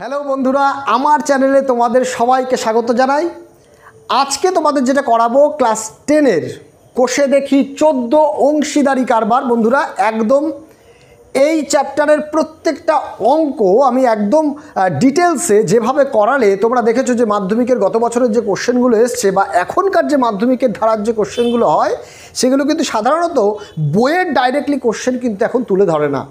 Hello বন্ধুরা আমার চ্যানেলে তোমাদের সবাইকে স্বাগত জানাই আজকে তোমাদের যেটা করাবো ক্লাস টেনের কোষে দেখি চোদ্দো অংশীদারি কারবার বন্ধুরা একদম এই চ্যাপ্টারের প্রত্যেকটা অঙ্ক আমি একদম ডিটেলসে যেভাবে করালে তোমরা দেখেছো যে মাধ্যমিকের গত বছরের যে কোশ্চেনগুলো এসছে বা এখনকার যে মাধ্যমিকের ধারার যে কোশ্চেনগুলো হয় সেগুলো কিন্তু সাধারণত বইয়ের ডাইরেক্টলি কোশ্চেন কিন্তু এখন তুলে ধরে না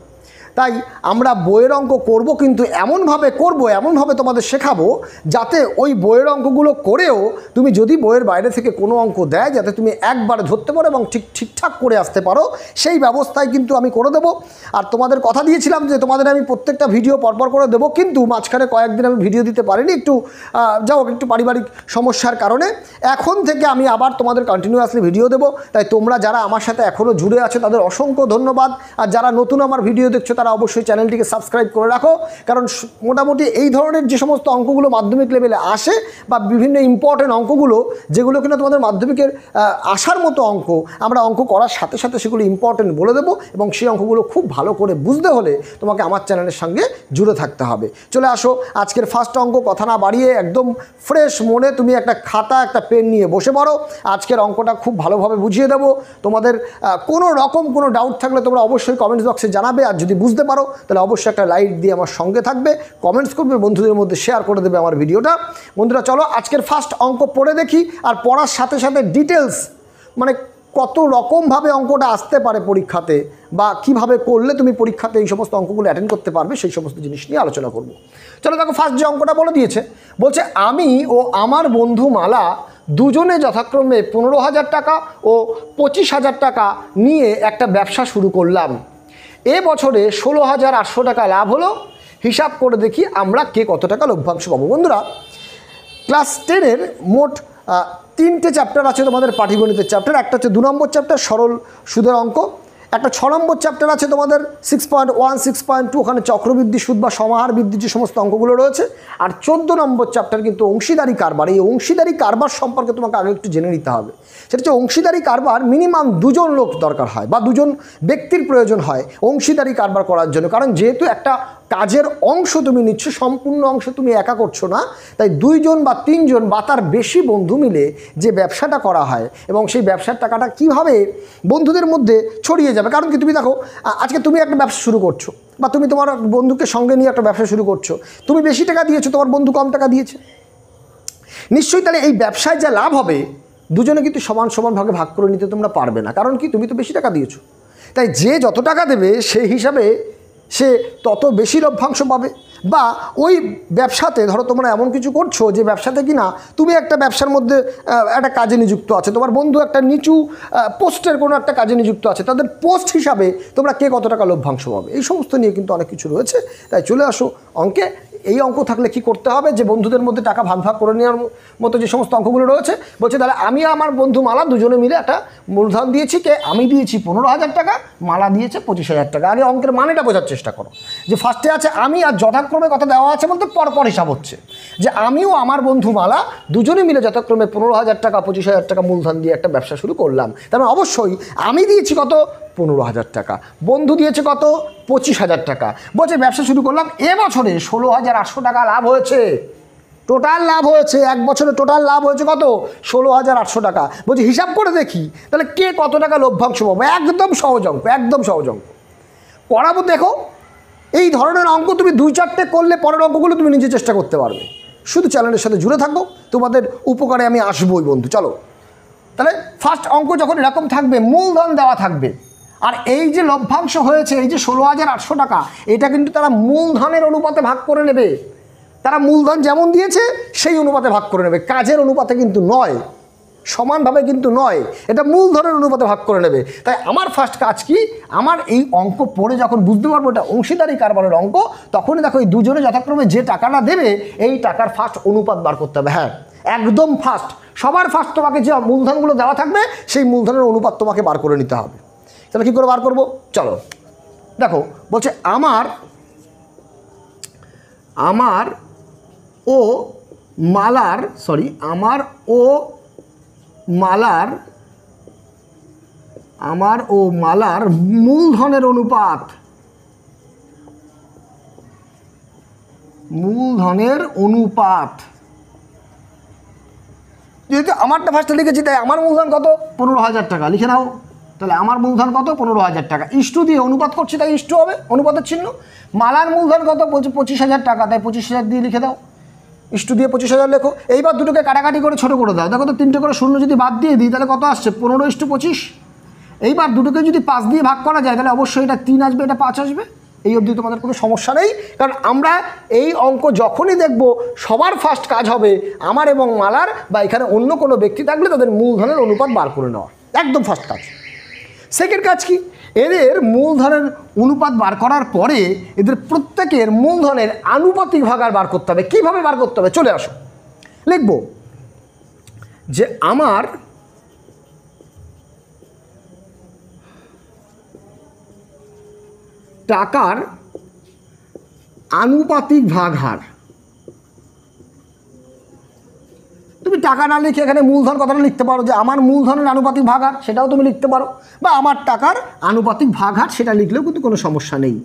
তাই আমরা বইয়ের অঙ্ক করব কিন্তু এমনভাবে করব এমনভাবে তোমাদের শেখাবো যাতে ওই বইয়ের অঙ্কগুলো করেও তুমি যদি বইয়ের বাইরে থেকে কোনো অঙ্ক দেয় যাতে তুমি একবারে ধরতে পারো এবং ঠিক ঠিকঠাক করে আসতে পারো সেই ব্যবস্থায় কিন্তু আমি করে দেবো আর তোমাদের কথা দিয়েছিলাম যে তোমাদের আমি প্রত্যেকটা ভিডিও পরপর করে দেবো কিন্তু মাঝখানে কয়েকদিন আমি ভিডিও দিতে পারিনি একটু যাও একটু পারিবারিক সমস্যার কারণে এখন থেকে আমি আবার তোমাদের কন্টিনিউয়াসলি ভিডিও দেবো তাই তোমরা যারা আমার সাথে এখনও জুড়ে আছো তাদের অসংখ্য ধন্যবাদ আর যারা নতুন আমার ভিডিও দেখছো তারা অবশ্যই চ্যানেলটিকে সাবস্ক্রাইব করে রাখো কারণ মোটামুটি এই ধরনের যে সমস্ত অঙ্কগুলো মাধ্যমিক লেভেলে আসে বা বিভিন্ন ইম্পর্টেন্ট অঙ্কগুলো যেগুলো কিনা তোমাদের মাধ্যমিকের আসার মতো অঙ্ক আমরা অঙ্ক করার সাথে সাথে সেগুলো ইম্পর্টেন্ট বলে দেবো এবং সেই অঙ্কগুলো খুব ভালো করে বুঝতে হলে তোমাকে আমার চ্যানেলের সঙ্গে জুড়ে থাকতে হবে চলে আসো আজকের ফার্স্ট অঙ্ক কথা না বাড়িয়ে একদম ফ্রেশ মনে তুমি একটা খাতা একটা পেন নিয়ে বসে পড়ো আজকের অঙ্কটা খুব ভালোভাবে বুঝিয়ে দেবো তোমাদের কোনো রকম কোনো ডাউট থাকলে তোমরা অবশ্যই কমেন্টস বক্সে জানাবে আর যদি বুঝ বুঝতে পারো তাহলে অবশ্যই একটা লাইক দিয়ে আমার সঙ্গে থাকবে কমেন্টস করবে বন্ধুদের মধ্যে শেয়ার করে দেবে আমার ভিডিওটা বন্ধুরা চলো আজকের ফার্স্ট অঙ্ক পড়ে দেখি আর পড়ার সাথে সাথে ডিটেলস মানে কত রকমভাবে অঙ্কটা আসতে পারে পরীক্ষাতে বা কিভাবে করলে তুমি পরীক্ষাতে এই সমস্ত অঙ্কগুলো অ্যাটেন্ড করতে পারবে সেই সমস্ত জিনিস নিয়ে আলোচনা করব চলো দেখো ফার্স্ট যে অঙ্কটা বলে দিয়েছে বলছে আমি ও আমার বন্ধু মালা দুজনে যথাক্রমে পনেরো হাজার টাকা ও পঁচিশ হাজার টাকা নিয়ে একটা ব্যবসা শুরু করলাম এ বছরে ষোলো হাজার আটশো টাকা লাভ হলো হিসাব করে দেখি আমরা কে কত টাকা লভ্যাংশ পাবো বন্ধুরা ক্লাস টেনের মোট তিনটে চ্যাপ্টার আছে তোমাদের পাঠিগণিতের চ্যাপ্টার একটা হচ্ছে দু নম্বর চ্যাপ্টার সরল সুদের অঙ্ক একটা ছ নম্বর চ্যাপ্টার আছে তোমাদের six point one six point two ওখানে চক্রবৃদ্ধি সুদ বা সমাহার বৃদ্ধির যে সমস্ত অঙ্কগুলো রয়েছে আর চোদ্দ নম্বর চ্যাপ্টার কিন্তু অংশীদারি কারবার এই অংশীদারি কারবার সম্পর্কে তোমাকে আগে একটু জেনে নিতে হবে সেটা হচ্ছে অংশীদারি কারবার মিনিমাম দুজন লোক দরকার হয় বা দুজন ব্যক্তির প্রয়োজন হয় অংশীদারি কারবার করার জন্য কারণ যেহেতু একটা কাজের অংশ তুমি নিচ্ছ সম্পূর্ণ অংশ তুমি একা করছো না তাই দুইজন বা তিনজন বা তার বেশি বন্ধু মিলে যে ব্যবসাটা করা হয় এবং সেই ব্যবসার টাকাটা কিভাবে বন্ধুদের মধ্যে ছড়িয়ে যাবে কারণ কি তুমি দেখো আজকে তুমি একটা ব্যবসা শুরু করছো বা তুমি তোমার বন্ধুকে সঙ্গে নিয়ে একটা ব্যবসা শুরু করছো তুমি বেশি টাকা দিয়েছো তোমার বন্ধু কম টাকা দিয়েছে নিশ্চয়ই তাহলে এই ব্যবসায় যা লাভ হবে দুজনে কিন্তু সমান সমানভাবে ভাগ করে নিতে তোমরা পারবে না কারণ কি তুমি তো বেশি টাকা দিয়েছো তাই যে যত টাকা দেবে সেই হিসাবে সে তত বেশি লভ্যাংশ পাবে বা ওই ব্যবসাতে ধরো তোমরা এমন কিছু করছো যে ব্যবসাতে কি না তুমি একটা ব্যবসার মধ্যে একটা কাজে নিযুক্ত আছে তোমার বন্ধু একটা নিচু পোস্টের কোনো একটা কাজে নিযুক্ত আছে তাদের পোস্ট হিসাবে তোমরা কে কত টাকা লভ্যাংশ পাবে এই সমস্ত নিয়ে কিন্তু অনেক কিছু রয়েছে তাই চলে আসো অঙ্কে এই অঙ্ক থাকলে কি করতে হবে যে বন্ধুদের মধ্যে টাকা ভাগ ভাগ করে নেওয়ার মতো যে সমস্ত অঙ্কগুলো রয়েছে বলছে তাহলে আমি আমার বন্ধু মালা দুজনে মিলে একটা মূলধন দিয়েছি কে আমি দিয়েছি পনেরো হাজার টাকা মালা দিয়েছে পঁচিশ হাজার টাকা আগে অঙ্কের মানেটা বোঝার চেষ্টা করো যে ফার্স্টে আছে আমি আর যথাক্রমে কথা দেওয়া আছে বলতে পরপর হিসাব হচ্ছে যে আমিও আমার বন্ধু মালা দুজনে মিলে যথাক্রমে পনেরো হাজার টাকা পঁচিশ হাজার টাকা মূলধন দিয়ে একটা ব্যবসা শুরু করলাম তার মানে অবশ্যই আমি দিয়েছি কত পনেরো হাজার টাকা বন্ধু দিয়েছে কত পঁচিশ হাজার টাকা বলছে ব্যবসা শুরু করলাম এবছরে ষোলো হাজার হাজার আটশো টাকা লাভ হয়েছে টোটাল লাভ হয়েছে এক বছরে টোটাল লাভ হয়েছে কত ষোলো হাজার আটশো টাকা বলছি হিসাব করে দেখি তাহলে কে কত টাকা লভ্যাংশ পাবো একদম সহজ অঙ্ক একদম সহজ অঙ্ক করাবো দেখো এই ধরনের অঙ্ক তুমি দুই চারটে করলে পরের অঙ্কগুলো তুমি নিজে চেষ্টা করতে পারবে শুধু চ্যানেলের সাথে জুড়ে থাকো তোমাদের উপকারে আমি আসবোই বন্ধু চলো তাহলে ফার্স্ট অঙ্ক যখন এরকম থাকবে মূলধন দেওয়া থাকবে আর এই যে লভ্যাংশ হয়েছে এই যে ষোলো হাজার আটশো টাকা এটা কিন্তু তারা মূলধনের অনুপাতে ভাগ করে নেবে তারা মূলধন যেমন দিয়েছে সেই অনুপাতে ভাগ করে নেবে কাজের অনুপাতে কিন্তু নয় সমানভাবে কিন্তু নয় এটা মূলধনের অনুপাতে ভাগ করে নেবে তাই আমার ফার্স্ট কাজ কি আমার এই অঙ্ক পড়ে যখন বুঝতে পারবো এটা অংশীদারি কারবারের অঙ্ক তখনই দেখো এই দুজনে যথাক্রমে যে টাকাটা দেবে এই টাকার ফার্স্ট অনুপাত বার করতে হবে হ্যাঁ একদম ফার্স্ট সবার ফার্স্ট তোমাকে যে মূলধনগুলো দেওয়া থাকবে সেই মূলধনের অনুপাত তোমাকে বার করে নিতে হবে তাহলে কী করে বার করবো চলো দেখো বলছে আমার আমার ও মালার সরি আমার ও মালার আমার ও মালার মূলধনের অনুপাত মূলধনের অনুপাত যেহেতু আমারটা ফার্স্টে লিখেছি তাই আমার মূলধন কত পনেরো হাজার টাকা লিখে নাও তাহলে আমার মূলধন কত পনেরো হাজার টাকা ইষ্টু দিয়ে অনুপাত করছি তাই ইষ্টু হবে অনুপাতের চিহ্ন মালার মূলধন কত পঁচিশ হাজার টাকা তাই পঁচিশ হাজার দিয়ে লিখে দাও ইষ্টু দিয়ে পঁচিশ হাজার লেখো এইবার দুটোকে কাটাকাটি করে ছোটো করে দাও দেখো তো তিনটে করে শূন্য যদি বাদ দিয়ে দিই তাহলে কত আসছে পনেরো ইষ্টু পঁচিশ এইবার দুটোকে যদি পাঁচ দিয়ে ভাগ করা যায় তাহলে অবশ্যই এটা তিন আসবে এটা পাঁচ আসবে এই অবধি তোমাদের কোনো সমস্যা নেই কারণ আমরা এই অঙ্ক যখনই দেখব সবার ফার্স্ট কাজ হবে আমার এবং মালার বা এখানে অন্য কোনো ব্যক্তি থাকলে তাদের মূলধনের অনুপাত বার করে নেওয়া একদম ফার্স্ট কাজ সেকেন্ড কাজ কি এদের মূলধনের অনুপাত বার করার পরে এদের প্রত্যেকের মূলধনের আনুপাতিক ভাগার বার করতে হবে কীভাবে বার করতে হবে চলে আসো লিখব যে আমার টাকার আনুপাতিক ভাগ হার তুমি টাকা না লিখে এখানে মূলধন কথাটা লিখতে পারো যে আমার মূলধনের আনুপাতিক ভাগ হার সেটাও তুমি লিখতে পারো বা আমার টাকার আনুপাতিক ভাগ হার সেটা লিখলেও কিন্তু কোনো সমস্যা নেই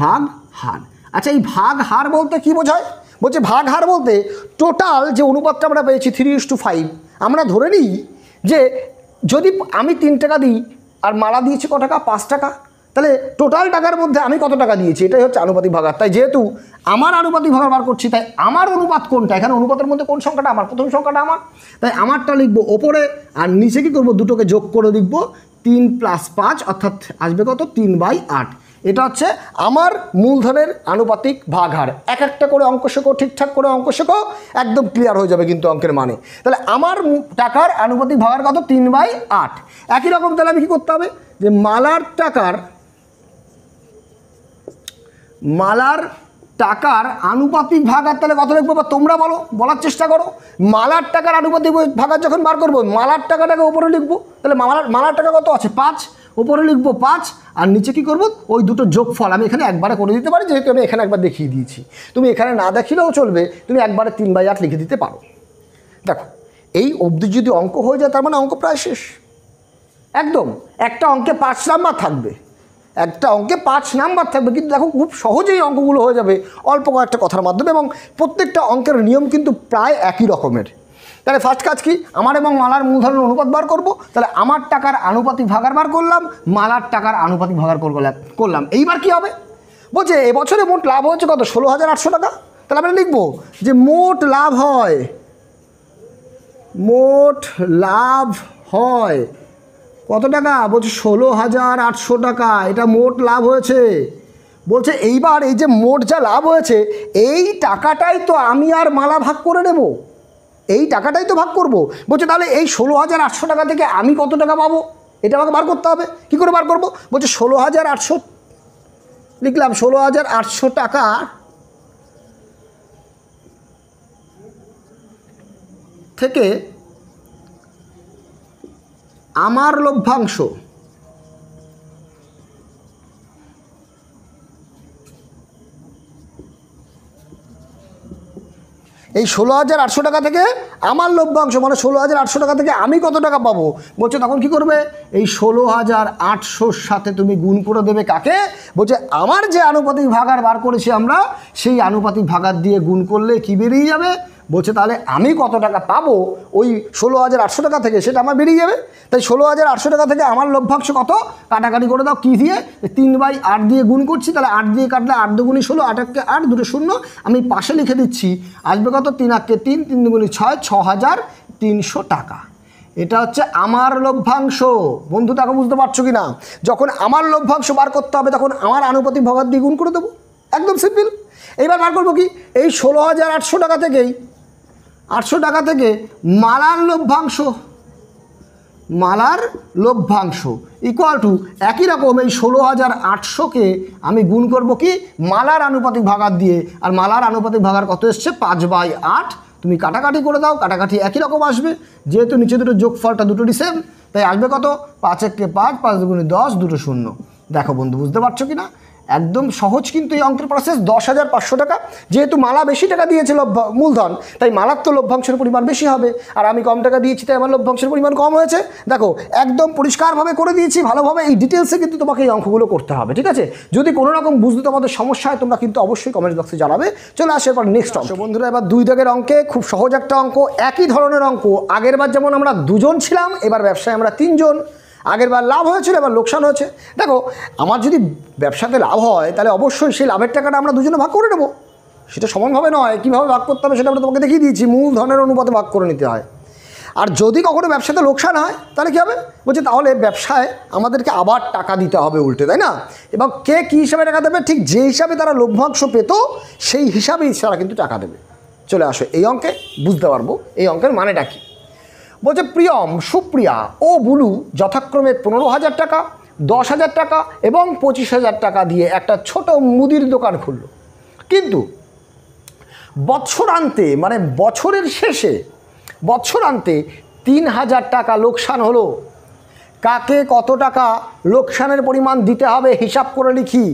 ভাগ হার আচ্ছা এই ভাগ হার বলতে কি বোঝায় বলছে ভাগ হার বলতে টোটাল যে অনুপাতটা আমরা পেয়েছি থ্রি ইস টু ফাইভ আমরা ধরে নিই যে যদি আমি তিন টাকা দিই আর মালা দিয়েছে ক টাকা পাঁচ টাকা তাহলে টোটাল টাকার মধ্যে আমি কত টাকা নিয়েছি এটাই হচ্ছে আনুপাতিক ভাগার তাই যেহেতু আমার আনুপাতিক ভাগার বার করছি তাই আমার অনুপাত কোনটা এখানে অনুপাতের মধ্যে কোন সংখ্যাটা আমার প্রথম সংখ্যাটা আমার তাই আমারটা লিখবো ওপরে আর নিচে কী করবো দুটোকে যোগ করে লিখবো তিন প্লাস পাঁচ অর্থাৎ আসবে কত তিন বাই আট এটা হচ্ছে আমার মূলধনের আনুপাতিক ভাগহার এক একটা করে অঙ্ক শেখো ঠিকঠাক করে অঙ্ক শেখো একদম ক্লিয়ার হয়ে যাবে কিন্তু অঙ্কের মানে তাহলে আমার টাকার আনুপাতিক ভাগার কত তিন বাই আট একই রকম তাহলে আমি কী করতে হবে যে মালার টাকার মালার টাকার আনুপাতিক ভাগ আর তাহলে কত লিখবো বা তোমরা বলো বলার চেষ্টা করো মালার টাকার আনুপাতিক ভাগ আর যখন বার করবো মালার টাকাটাকে ওপরে লিখবো তাহলে মালার মালার টাকা কত আছে পাঁচ ওপরে লিখবো পাঁচ আর নিচে কি করবো ওই দুটো যোগফল আমি এখানে একবারে করে দিতে পারি যেহেতু আমি এখানে একবার দেখিয়ে দিয়েছি তুমি এখানে না দেখিলেও চলবে তুমি একবারে তিন বাই আট লিখে দিতে পারো দেখো এই অবধি যদি অঙ্ক হয়ে যায় তার মানে অঙ্ক প্রায় শেষ একদম একটা অঙ্কে পাঁচ নাম্বার থাকবে একটা অঙ্কে পাঁচ নাম্বার থাকবে কিন্তু দেখো খুব সহজেই অঙ্কগুলো হয়ে যাবে অল্প কয়েকটা কথার মাধ্যমে এবং প্রত্যেকটা অঙ্কের নিয়ম কিন্তু প্রায় একই রকমের তাহলে ফার্স্ট কাজ কি আমার এবং মালার মূলধনের অনুপাত বার করব তাহলে আমার টাকার আনুপাতিক ভাগার বার করলাম মালার টাকার আনুপাতিক ভাগার করলাম এইবার কি হবে বলছে এবছরে মোট লাভ হয়েছে কত ষোলো হাজার আটশো টাকা তাহলে আমরা লিখবো যে মোট লাভ হয় মোট লাভ হয় কত টাকা বলছে ষোলো হাজার আটশো টাকা এটা মোট লাভ হয়েছে বলছে এইবার এই যে মোট যা লাভ হয়েছে এই টাকাটাই তো আমি আর মালা ভাগ করে নেব এই টাকাটাই তো ভাগ করব বলছে তাহলে এই ষোলো হাজার আটশো টাকা থেকে আমি কত টাকা পাবো এটা আমাকে বার করতে হবে কী করে বার করব বলছে ষোলো হাজার আটশো লিখলাম ষোলো হাজার আটশো টাকা থেকে আমার লভ্যাংশ এই ষোলো হাজার আটশো টাকা থেকে আমার লভ্যাংশ মানে ষোলো হাজার আটশো টাকা থেকে আমি কত টাকা পাবো বলছে তখন কি করবে এই ষোলো হাজার আটশোর সাথে তুমি গুণ করে দেবে কাকে বলছে আমার যে আনুপাতিক ভাগার বার করেছি আমরা সেই আনুপাতিক ভাগার দিয়ে গুণ করলে কি বেরিয়ে যাবে বলছে তাহলে আমি কত টাকা পাবো ওই ষোলো হাজার আটশো টাকা থেকে সেটা আমার বেরিয়ে যাবে তাই ষোলো হাজার আটশো টাকা থেকে আমার লভ্যাংশ কত কাটাকাটি করে দাও কী দিয়ে তিন বাই আট দিয়ে গুণ করছি তাহলে আট দিয়ে কাটলে আট দুগুণি ষোলো আটাককে আট দুটো শূন্য আমি পাশে লিখে দিচ্ছি আসবে কত তিন আটকে তিন তিন দুগুণি ছয় ছ হাজার তিনশো টাকা এটা হচ্ছে আমার লভ্যাংশ বন্ধু তাকে বুঝতে পারছো কি না যখন আমার লভ্যাংশ বার করতে হবে তখন আমার আনুপাতিক ভগাত দিয়ে গুণ করে দেবো একদম সিম্পল এইবার বার করবো কি এই ষোলো হাজার আটশো টাকা থেকেই আটশো টাকা থেকে মালার লভ্যাংশ মালার লভ্যাংশ ইকুয়াল টু একই রকম এই ষোলো হাজার আটশোকে আমি গুণ করব কি মালার আনুপাতিক ভাগার দিয়ে আর মালার আনুপাতিক ভাগার কত এসছে পাঁচ বাই আট তুমি কাটাকাটি করে দাও কাটাকাটি একই রকম আসবে যেহেতু নিচে দুটো যোগফলটা দুটোটি সেম তাই আসবে কত পাঁচ এককে পাঁচ পাঁচ দুগুণে দশ দুটো শূন্য দেখো বন্ধু বুঝতে পারছো কি না একদম সহজ কিন্তু এই অঙ্কের প্রসেস দশ হাজার পাঁচশো টাকা যেহেতু মালা বেশি টাকা দিয়েছে লভ্য মূলধন তাই মালার তো লভ্যাংশের পরিমাণ বেশি হবে আর আমি কম টাকা দিয়েছি তাই আমার লভ্যাংশের পরিমাণ কম হয়েছে দেখো একদম পরিষ্কারভাবে করে দিয়েছি ভালোভাবে এই ডিটেলসে কিন্তু তোমাকে এই অঙ্কগুলো করতে হবে ঠিক আছে যদি কোনো রকম বুঝতে তোমাদের সমস্যা হয় তোমরা কিন্তু অবশ্যই কমেন্ট বক্সে জানাবে চলে আসে এবার নেক্সট অঙ্ক বন্ধুরা এবার দুই দাগের অঙ্কে খুব সহজ একটা অঙ্ক একই ধরনের অঙ্ক আগেরবার যেমন আমরা দুজন ছিলাম এবার ব্যবসায় আমরা তিনজন আগেরবার লাভ হয়েছিল এবার লোকসান হয়েছে দেখো আমার যদি ব্যবসাতে লাভ হয় তাহলে অবশ্যই সেই লাভের টাকাটা আমরা দুজনে ভাগ করে নেবো সেটা সমানভাবে নয় কীভাবে ভাগ করতে হবে সেটা আমরা তোমাকে দেখিয়ে দিয়েছি মূলধনের অনুপাতে ভাগ করে নিতে হয় আর যদি কখনো ব্যবসাতে লোকসান হয় তাহলে কী হবে বলছে তাহলে ব্যবসায় আমাদেরকে আবার টাকা দিতে হবে উল্টে তাই না এবং কে কী হিসাবে টাকা দেবে ঠিক যে হিসাবে তারা লভ্যাংশ পেত সেই হিসাবেই তারা কিন্তু টাকা দেবে চলে আসো এই অঙ্কে বুঝতে পারবো এই অঙ্কের মানেটা কী বলছে প্রিয়ম সুপ্রিয়া ও বুলু যথাক্রমে পনেরো হাজার টাকা দশ হাজার টাকা এবং পঁচিশ হাজার টাকা দিয়ে একটা ছোট মুদির দোকান খুলল কিন্তু বৎসরান্তে মানে বছরের শেষে বৎসরান্তে তিন হাজার টাকা লোকসান হলো কাকে কত টাকা লোকসানের পরিমাণ দিতে হবে হিসাব করে লিখি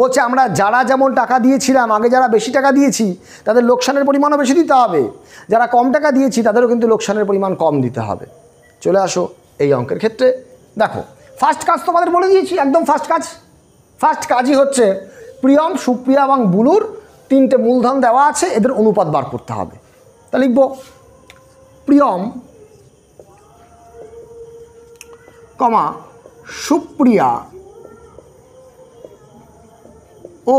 বলছে আমরা যারা যেমন টাকা দিয়েছিলাম আগে যারা বেশি টাকা দিয়েছি তাদের লোকসানের পরিমাণও বেশি দিতে হবে যারা কম টাকা দিয়েছি তাদেরও কিন্তু লোকসানের পরিমাণ কম দিতে হবে চলে আসো এই অঙ্কের ক্ষেত্রে দেখো ফার্স্ট কাজ তোমাদের বলে দিয়েছি একদম ফার্স্ট কাজ ফার্স্ট কাজই হচ্ছে প্রিয়ম সুপ্রিয়া এবং বুলুর তিনটে মূলধন দেওয়া আছে এদের অনুপাত বার করতে হবে তা লিখব প্রিয়ম কমা সুপ্রিয়া ও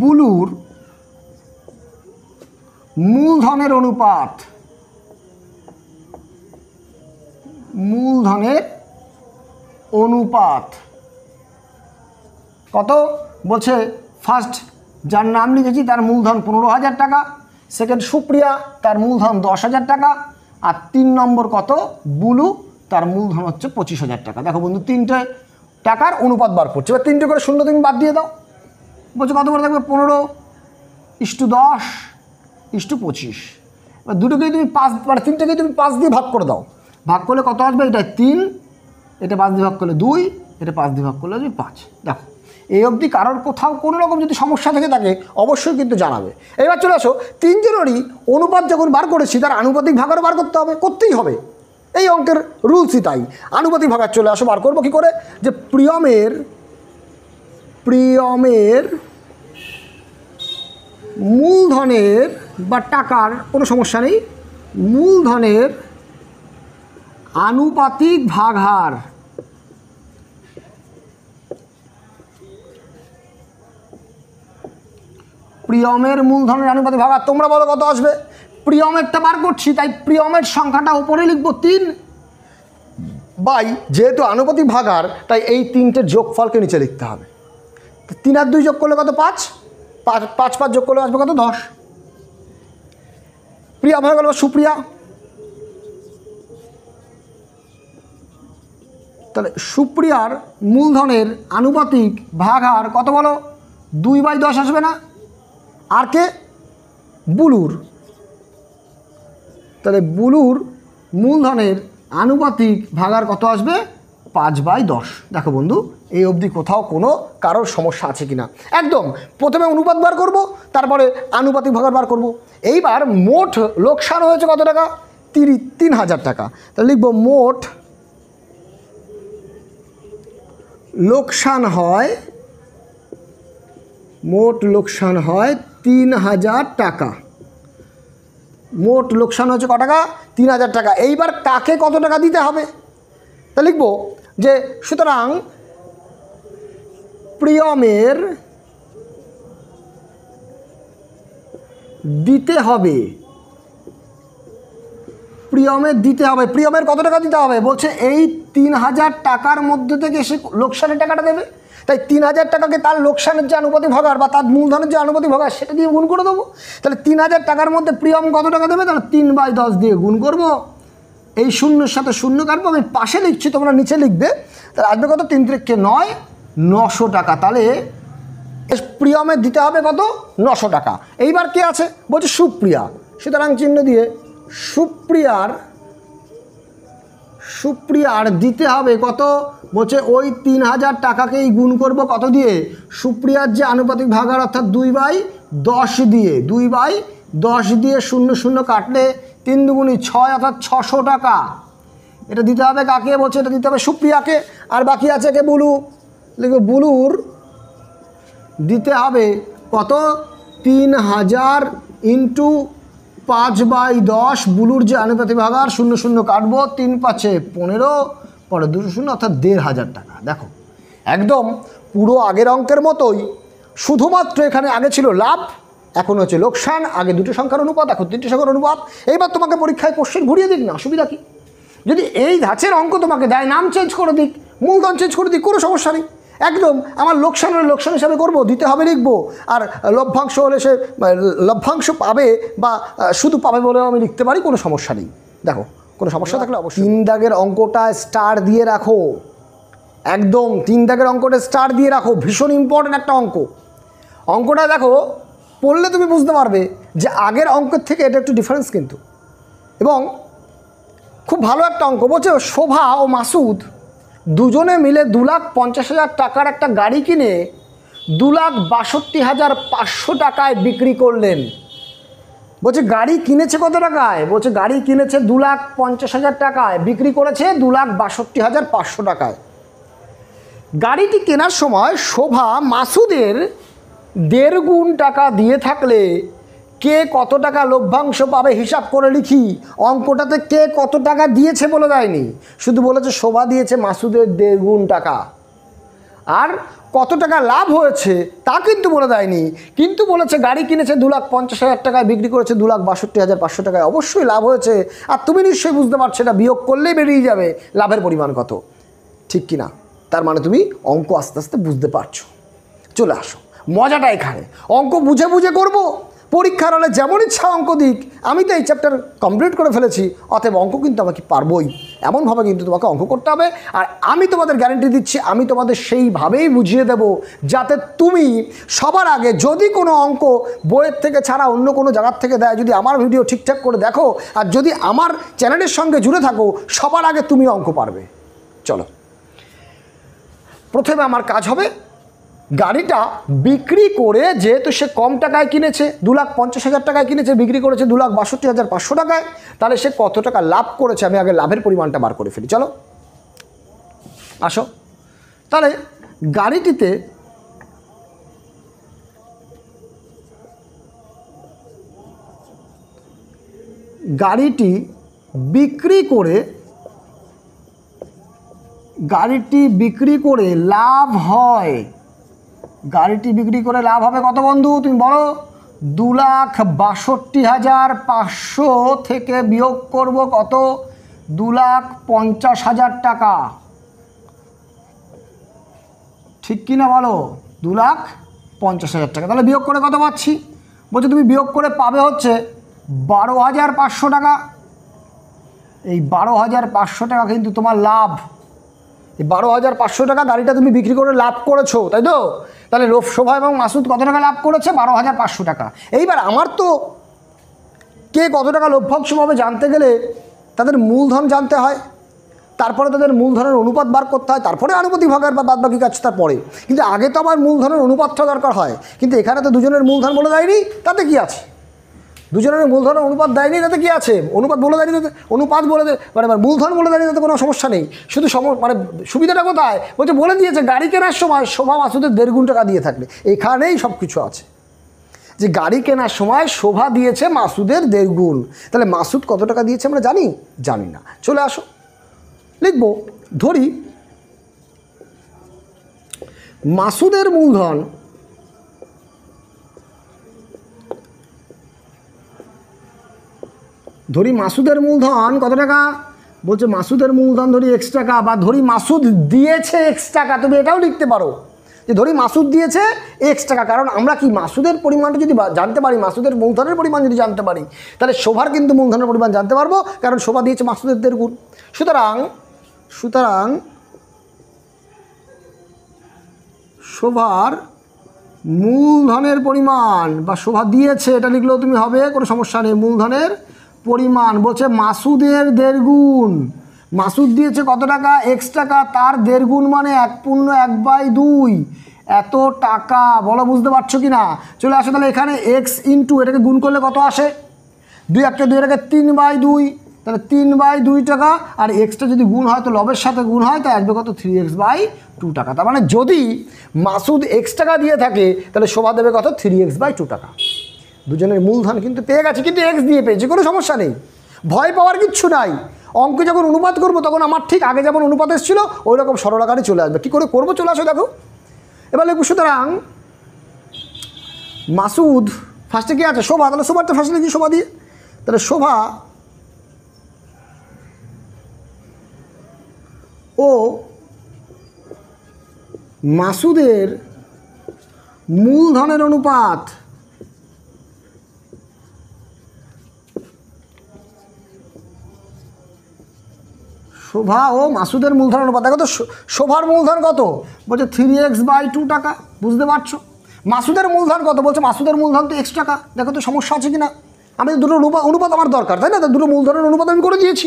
বুলুর মূলধনের অনুপাত মূলধনের অনুপাত কত বলছে ফার্স্ট যার নাম লিখেছি তার মূলধন পনেরো হাজার টাকা সেকেন্ড সুপ্রিয়া তার মূলধন দশ হাজার টাকা আর তিন নম্বর কত বুলু তার মূলধন হচ্ছে পঁচিশ হাজার টাকা দেখো বন্ধু তিনটে টাকার অনুপাত বার করছে এবার তিনটে করে শূন্য তুমি বাদ দিয়ে দাও বলছে কত করে থাকবে পনেরো ইস্টু দশ ইস্টু পঁচিশ এবার দুটোকেই তুমি পাঁচ মানে তিনটাকেই তুমি পাঁচ দিয়ে ভাগ করে দাও ভাগ করলে কত আসবে এটা তিন এটা পাঁচ দিয়ে ভাগ করলে দুই এটা পাঁচ দিয়ে ভাগ করলে আসবে পাঁচ দেখো এই অবধি কারোর কোথাও কোনো রকম যদি সমস্যা থেকে থাকে অবশ্যই কিন্তু জানাবে এবার চলে আসো তিনজনেরই অনুপাত যখন বার করেছি তার আনুপাতিক ভাগারও বার করতে হবে করতেই হবে এই অঙ্কের রুলসই তাই আনুপাতিক ভাগার চলে আসো বার করবো কী করে যে প্রিয়মের প্রিয়মের মূলধনের বা টাকার কোনো সমস্যা নেই মূলধনের আনুপাতিক ভাগার প্রিয়মের মূলধনের আনুপাতিক ভাগার তোমরা বলো কত আসবে প্রিয়মেরটা বার করছি তাই প্রিয়মের সংখ্যাটা ওপরে লিখব তিন বাই যেহেতু আনুপাতিক ভাগার তাই এই তিনটের যোগফলকে নিচে লিখতে হবে তিন আর দুই যোগ করলে কত পাঁচ পাঁচ পাঁচ পাঁচ যোগ করলে আসবে কত দশ প্রিয়া ভাগ গেল সুপ্রিয়া তাহলে সুপ্রিয়ার মূলধনের আনুপাতিক ভাগার কত বলো দুই বাই দশ আসবে না আর কে বুলুর তাহলে বুলুর মূলধনের আনুপাতিক ভাগার কত আসবে পাঁচ বাই দশ দেখো বন্ধু এই অবধি কোথাও কোনো কারোর সমস্যা আছে কি না একদম প্রথমে অনুপাত বার করব তারপরে আনুপাতিক ভাগার বার করব। এইবার মোট লোকসান হয়েছে কত টাকা তিরি তিন হাজার টাকা তাহলে লিখব মোট লোকসান হয় মোট লোকসান হয় তিন হাজার টাকা মোট লোকসান হয়েছে ক টাকা তিন হাজার টাকা এইবার কাকে কত টাকা দিতে হবে তা লিখব যে সুতরাং প্রিয়মের দিতে হবে প্রিয়মের দিতে হবে প্রিয়মের কত টাকা দিতে হবে বলছে এই তিন হাজার টাকার মধ্যে থেকে সে লোকসানের টাকাটা দেবে তাই তিন হাজার টাকাকে তার লোকসানের যে আনুপাতি ভাগার বা তার মূলধনের যে আনুপাতি ভাগার সেটা দিয়ে গুণ করে দেবো তাহলে তিন হাজার টাকার মধ্যে প্রিয়ম কত টাকা দেবে তাহলে তিন বাই দশ দিয়ে গুণ করব এই শূন্যর সাথে শূন্য কাটবো আমি পাশে লিখছি তোমরা নিচে লিখবে তাহলে আসবে কত তিন তিরিখকে নয় নশো টাকা তাহলে প্রিয়মে দিতে হবে কত নশো টাকা এইবার কে আছে বলছে সুপ্রিয়া সুতরাং চিহ্ন দিয়ে সুপ্রিয়ার সুপ্রিয়া আর দিতে হবে কত বলছে ওই তিন হাজার টাকাকেই গুণ করব কত দিয়ে সুপ্রিয়ার যে আনুপাতিক ভাগার অর্থাৎ দুই বাই দশ দিয়ে দুই বাই দশ দিয়ে শূন্য শূন্য কাটলে তিন দুগুণি ছয় অর্থাৎ ছশো টাকা এটা দিতে হবে কাকে বলছে এটা দিতে হবে সুপ্রিয়াকে আর বাকি আছে কে বুলু লিখে বুলুর দিতে হবে কত তিন হাজার ইন্টু পাঁচ বাই দশ বুলুর যে আনুপাতিক ভাগার শূন্য শূন্য কাটবো তিন পাঁচে পনেরো পরে দুশো শূন্য অর্থাৎ দেড় হাজার টাকা দেখো একদম পুরো আগের অঙ্কের মতোই শুধুমাত্র এখানে আগে ছিল লাভ এখন হচ্ছে লোকসান আগে দুটো সংখ্যার অনুপাত এখন তিনটে সংখ্যার অনুপাত এইবার তোমাকে পরীক্ষায় কোশ্চেন ঘুরিয়ে দিক না অসুবিধা কী যদি এই ধাঁচের অঙ্ক তোমাকে দেয় নাম চেঞ্জ করে দিক মূলধন চেঞ্জ করে দিক কোনো সমস্যা নেই একদম আমার লোকসান হলে লোকসান হিসাবে করব দিতে হবে লিখব আর লভ্যাংশ হলে সে লভ্যাংশ পাবে বা শুধু পাবে বলেও আমি লিখতে পারি কোনো সমস্যা নেই দেখো কোনো সমস্যা থাকলে অবশ্যই তিন দাগের অঙ্কটা স্টার দিয়ে রাখো একদম তিন দাগের অঙ্কটা স্টার দিয়ে রাখো ভীষণ ইম্পর্ট্যান্ট একটা অঙ্ক অঙ্কটা দেখো পড়লে তুমি বুঝতে পারবে যে আগের অঙ্কের থেকে এটা একটু ডিফারেন্স কিন্তু এবং খুব ভালো একটা অঙ্ক বলছে শোভা ও মাসুদ দুজনে মিলে দু লাখ পঞ্চাশ হাজার টাকার একটা গাড়ি কিনে দু লাখ বাষট্টি হাজার পাঁচশো টাকায় বিক্রি করলেন বলছে গাড়ি কিনেছে কত টাকায় বলছে গাড়ি কিনেছে দু লাখ পঞ্চাশ হাজার টাকায় বিক্রি করেছে দু লাখ বাষট্টি হাজার পাঁচশো টাকায় গাড়িটি কেনার সময় শোভা মাসুদের দেড় গুণ টাকা দিয়ে থাকলে কে কত টাকা লভ্যাংশ পাবে হিসাব করে লিখি অঙ্কটাতে কে কত টাকা দিয়েছে বলে দেয়নি শুধু বলেছে শোভা দিয়েছে মাসুদের দেড়গুণ টাকা আর কত টাকা লাভ হয়েছে তা কিন্তু বলে দেয়নি কিন্তু বলেছে গাড়ি কিনেছে দু লাখ পঞ্চাশ হাজার টাকায় বিক্রি করেছে দু লাখ বাষট্টি হাজার পাঁচশো টাকায় অবশ্যই লাভ হয়েছে আর তুমি নিশ্চয়ই বুঝতে পারছো এটা বিয়োগ করলেই বেরিয়ে যাবে লাভের পরিমাণ কত ঠিক কি না তার মানে তুমি অঙ্ক আস্তে আস্তে বুঝতে পারছো চলে আসো মজাটা এখানে অঙ্ক বুঝে বুঝে করবো পরীক্ষার হলে যেমন ইচ্ছা অঙ্ক দিক আমি তো এই চ্যাপ্টার কমপ্লিট করে ফেলেছি অতএব অঙ্ক কিন্তু আমাকে পারবই এমনভাবে কিন্তু তোমাকে অঙ্ক করতে হবে আর আমি তোমাদের গ্যারেন্টি দিচ্ছি আমি তোমাদের সেইভাবেই বুঝিয়ে দেব যাতে তুমি সবার আগে যদি কোনো অঙ্ক বইয়ের থেকে ছাড়া অন্য কোনো জায়গার থেকে দেয় যদি আমার ভিডিও ঠিকঠাক করে দেখো আর যদি আমার চ্যানেলের সঙ্গে জুড়ে থাকো সবার আগে তুমি অঙ্ক পারবে চলো প্রথমে আমার কাজ হবে গাড়িটা বিক্রি করে যেহেতু সে কম টাকায় কিনেছে দু লাখ পঞ্চাশ হাজার টাকায় কিনেছে বিক্রি করেছে দু লাখ বাষট্টি হাজার পাঁচশো টাকায় তাহলে সে কত টাকা লাভ করেছে আমি আগে লাভের পরিমাণটা বার করে ফেলি চলো আসো তাহলে গাড়িটিতে গাড়িটি বিক্রি করে গাড়িটি বিক্রি করে লাভ হয় গাড়িটি বিক্রি করে লাভ হবে কত বন্ধু তুমি বলো দু লাখ বাষট্টি হাজার পাঁচশো থেকে বিয়োগ করব কত দু লাখ পঞ্চাশ হাজার টাকা ঠিক কি না বলো দু লাখ পঞ্চাশ হাজার টাকা তাহলে বিয়োগ করে কত পাচ্ছি বলছো তুমি বিয়োগ করে পাবে হচ্ছে বারো হাজার পাঁচশো টাকা এই বারো হাজার পাঁচশো টাকা কিন্তু তোমার লাভ বারো হাজার পাঁচশো টাকা গাড়িটা তুমি বিক্রি করে লাভ করেছো তাই তো তাহলে শোভা এবং মাসুদ কত টাকা লাভ করেছে বারো হাজার পাঁচশো টাকা এইবার আমার তো কে কত টাকা লভ্যাংশ পাবে জানতে গেলে তাদের মূলধন জানতে হয় তারপরে তাদের মূলধনের অনুপাত বার করতে হয় তারপরে আনুপাতিক ভাগের বা বাদবাকি কাজ পরে কিন্তু আগে তো আমার মূলধনের অনুপাতটা দরকার হয় কিন্তু এখানে তো দুজনের মূলধন বলে দেয়নি তাতে কি আছে দুজনের মূলধন অনুপাত দেয়নি তাতে কি আছে অনুপাত বলে দেয়নি তাতে অনুপাত বলে মানে, মানে মূলধন বলে দেয়নি তাতে কোনো সমস্যা নেই শুধু সম মানে সুবিধাটা কোথায় বলছে বলে দিয়েছে গাড়ি কেনার সময় শোভা মাসুদের দেড় গুণ টাকা দিয়ে থাকলে এখানেই সব কিছু আছে যে গাড়ি কেনার সময় শোভা দিয়েছে মাসুদের দেড় গুণ তাহলে মাসুদ কত টাকা দিয়েছে আমরা জানি জানি না চলে আসো লিখবো ধরি মাসুদের মূলধন ধরি মাসুদের মূলধন কত টাকা বলছে মাসুদের মূলধন ধরি এক্স টাকা বা ধরি মাসুদ দিয়েছে এক্স টাকা তুমি এটাও লিখতে পারো যে ধরি মাসুদ দিয়েছে এক্স টাকা কারণ আমরা কি মাসুদের পরিমাণটা যদি জানতে পারি মাসুদের মূলধনের পরিমাণ যদি জানতে পারি তাহলে শোভার কিন্তু মূলধনের পরিমাণ জানতে পারবো কারণ শোভা দিয়েছে মাসুদের দের গুণ সুতরাং সুতরাং শোভার মূলধনের পরিমাণ বা শোভা দিয়েছে এটা লিখলেও তুমি হবে কোনো সমস্যা নেই মূলধনের পরিমাণ বলছে মাসুদের দেড় গুণ মাসুদ দিয়েছে কত টাকা এক্স টাকা তার দেড় গুণ মানে এক পূর্ণ এক বাই দুই এত টাকা বলো বুঝতে পারছো কি না চলে আসো তাহলে এখানে এক্স ইন্টু এটাকে গুণ করলে কত আসে দুই একটা দুই এটাকে তিন বাই দুই তাহলে তিন বাই দুই টাকা আর এক্সটা যদি গুণ হয় তো লবের সাথে গুণ হয় তো আসবে কত থ্রি এক্স বাই টু টাকা তার মানে যদি মাসুদ এক্স টাকা দিয়ে থাকে তাহলে শোভা দেবে কত থ্রি এক্স বাই টু টাকা দুজনের মূলধন কিন্তু পেয়ে গেছে কিন্তু এক্স দিয়ে পেয়েছে কোনো সমস্যা নেই ভয় পাওয়ার কিচ্ছু নাই অঙ্ক যখন অনুপাত করব তখন আমার ঠিক আগে যেমন অনুপাত এসেছিল ওই রকম সরলাকারে চলে আসবে কী করে করবো চলে আসো দেখো এবার লিখবো সুতরাং মাসুদ ফার্স্টে কী আছে শোভা তাহলে শোভার তো ফার্স্টে লিখি শোভা দিয়ে তাহলে শোভা ও মাসুদের মূলধনের অনুপাত শোভা ও মাসুদের মূলধন অনুপাত দেখো তো শোভার মূলধন কত বলছে থ্রি এক্স বাই টু টাকা বুঝতে পারছো মাসুদের মূলধন কত বলছে মাসুদের মূলধন তো এক্স টাকা দেখো তো সমস্যা আছে কি না আমি দুটো অনুপাত আমার দরকার তাই না দুটো মূলধনের অনুপাত আমি করে দিয়েছি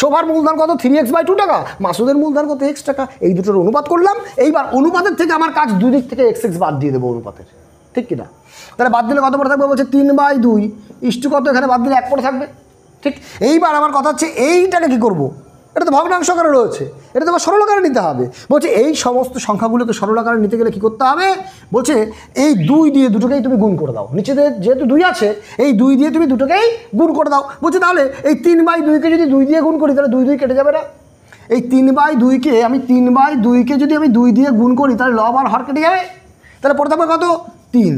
শোভার মূলধন কত থ্রি এক্স বাই টু টাকা মাসুদের মূলধন কত এক্স টাকা এই দুটোর অনুপাত করলাম এইবার অনুপাতের থেকে আমার কাজ দুই দিক থেকে এক্স এক্স বাদ দিয়ে দেবো অনুপাতের ঠিক কিনা তাহলে বাদ দিলে কত পরে থাকবে বলছে তিন বাই দুই ইষ্টু কত এখানে বাদ দিলে এক পরে থাকবে ঠিক এইবার আমার কথা হচ্ছে এইটাকে কী করবো এটা তো ভগ্নাংশ আকারে রয়েছে এটা তোমার সরল আকারে নিতে হবে বলছে এই সমস্ত সংখ্যাগুলোকে সরল আকারে নিতে গেলে কি করতে হবে বলছে এই দুই দিয়ে দুটোকেই তুমি গুণ করে দাও নিচেতে যেহেতু দুই আছে এই দুই দিয়ে তুমি দুটোকেই গুণ করে দাও বলছে তাহলে এই তিন বাই দুইকে যদি দুই দিয়ে গুণ করি তাহলে দুই দুই কেটে যাবে না এই তিন বাই দুইকে আমি তিন বাই দুইকে যদি আমি দুই দিয়ে গুণ করি তাহলে লব আর হর কেটে যাবে তাহলে পড়তে হবে কত তিন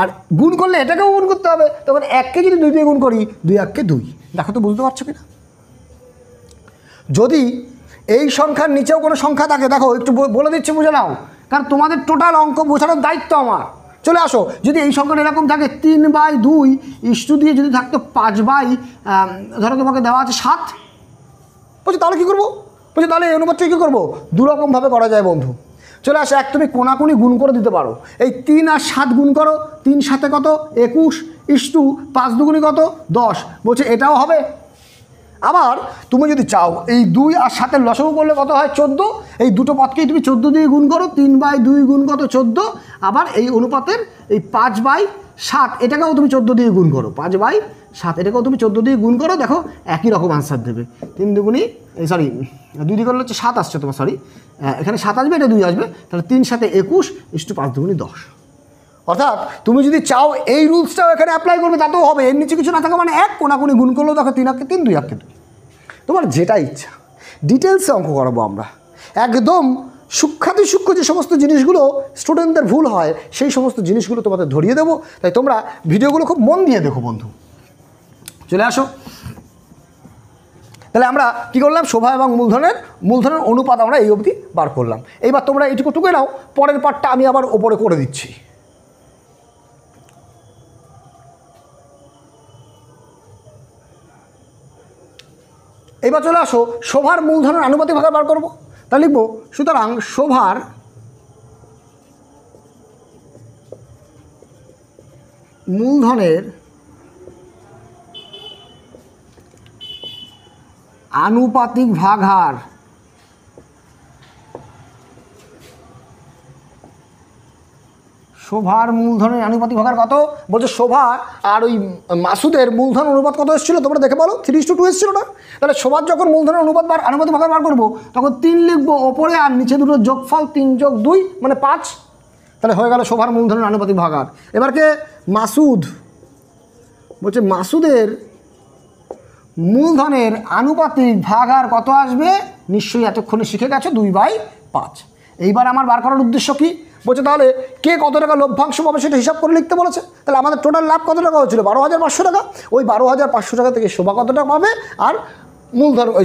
আর গুণ করলে এটাকেও গুণ করতে হবে তখন এককে যদি দুই দিয়ে গুণ করি দুই এককে দুই দেখো তো বুঝতে পারছো কিনা যদি এই সংখ্যার নিচেও কোনো সংখ্যা থাকে দেখো একটু বলে দিচ্ছি বুঝে নাও কারণ তোমাদের টোটাল অঙ্ক বোঝানোর দায়িত্ব আমার চলে আসো যদি এই সংখ্যাটা এরকম থাকে তিন বাই দুই ইস্টু দিয়ে যদি থাকতো পাঁচ বাই ধরো তোমাকে দেওয়া আছে সাত বলছি তাহলে কী করবো বলছি তাহলে এই অনুপাতটি কী করবো দুরকমভাবে করা যায় বন্ধু চলে আসো এক তুমি কোনাকুনি গুণ করে দিতে পারো এই তিন আর সাত গুণ করো তিন সাথে কত একুশ ইস্টু পাঁচ দুগুণি কত দশ বলছে এটাও হবে আবার তুমি যদি চাও এই দুই আর সাতের লসম করলে কত হয় চোদ্দো এই দুটো পথকেই তুমি চোদ্দো দিয়ে গুণ করো তিন বাই দুই গুণ কত চোদ্দো আবার এই অনুপাতের এই পাঁচ বাই সাত এটাকেও তুমি চোদ্দো দিয়ে গুণ করো পাঁচ বাই সাত এটাকেও তুমি চোদ্দো দিয়ে গুণ করো দেখো একই রকম আনসার দেবে তিন দুগুণি এই সরি দুই দিকে হচ্ছে সাত আসছে তোমার সরি এখানে সাত আসবে এটা দুই আসবে তাহলে তিন সাথে একুশ ইস্টু পাঁচ দুগুণি দশ অর্থাৎ তুমি যদি চাও এই রুলসটাও এখানে অ্যাপ্লাই করবে তাতেও হবে এর নিচে কিছু না থাকা মানে এক কোনাকুনি গুণ করলেও দেখো তিন আঁকে তিন দুই আঁকে তোমার যেটা ইচ্ছা ডিটেলসে অঙ্ক করাবো আমরা একদম সূক্ষাতি সূক্ষ্ম যে সমস্ত জিনিসগুলো স্টুডেন্টদের ভুল হয় সেই সমস্ত জিনিসগুলো তোমাদের ধরিয়ে দেবো তাই তোমরা ভিডিওগুলো খুব মন দিয়ে দেখো বন্ধু চলে আসো তাহলে আমরা কি করলাম শোভা এবং মূলধনের মূলধনের অনুপাত আমরা এই অবধি বার করলাম এইবার তোমরা এইটুকু টুকে নাও পরের পার্টটা আমি আবার ওপরে করে দিচ্ছি এবার চলে আসো শোভার মূলধনের আনুপাতিক ভাগে বার করব তা লিখব সুতরাং শোভার মূলধনের আনুপাতিক ভাগহার শোভার মূলধনের আনুপাতিক ভাগার কত বলছে শোভা আর ওই মাসুদের মূলধন অনুপাত কত এসেছিলো তোমরা দেখে বলো থ্রি টু টু এসেছিলো না তাহলে সবার যখন মূলধনের অনুবাদ বার অনুবাদ ভাগা বার করবো তখন তিন লিখবো ওপরে আর নিচে দুটো যোগফল তিন যোগ দুই মানে পাঁচ তাহলে হয়ে গেল শোভার মূলধনের আনুপাতিক ভাগার এবারকে মাসুদ বলছে মাসুদের মূলধনের আনুপাতিক ভাগার কত আসবে নিশ্চয়ই এতক্ষণে শিখে গেছো দুই বাই পাঁচ এইবার আমার বার করার উদ্দেশ্য কী বলছে তাহলে কে কত টাকা লভ্যাংশ পাবে সেটা হিসাব করে লিখতে বলেছে তাহলে আমাদের টোটাল লাভ কত টাকা হয়েছিল বারো হাজার পাঁচশো টাকা ওই বারো হাজার পাঁচশো টাকা থেকে শোভা কত টাকা পাবে আর মূলধন ওই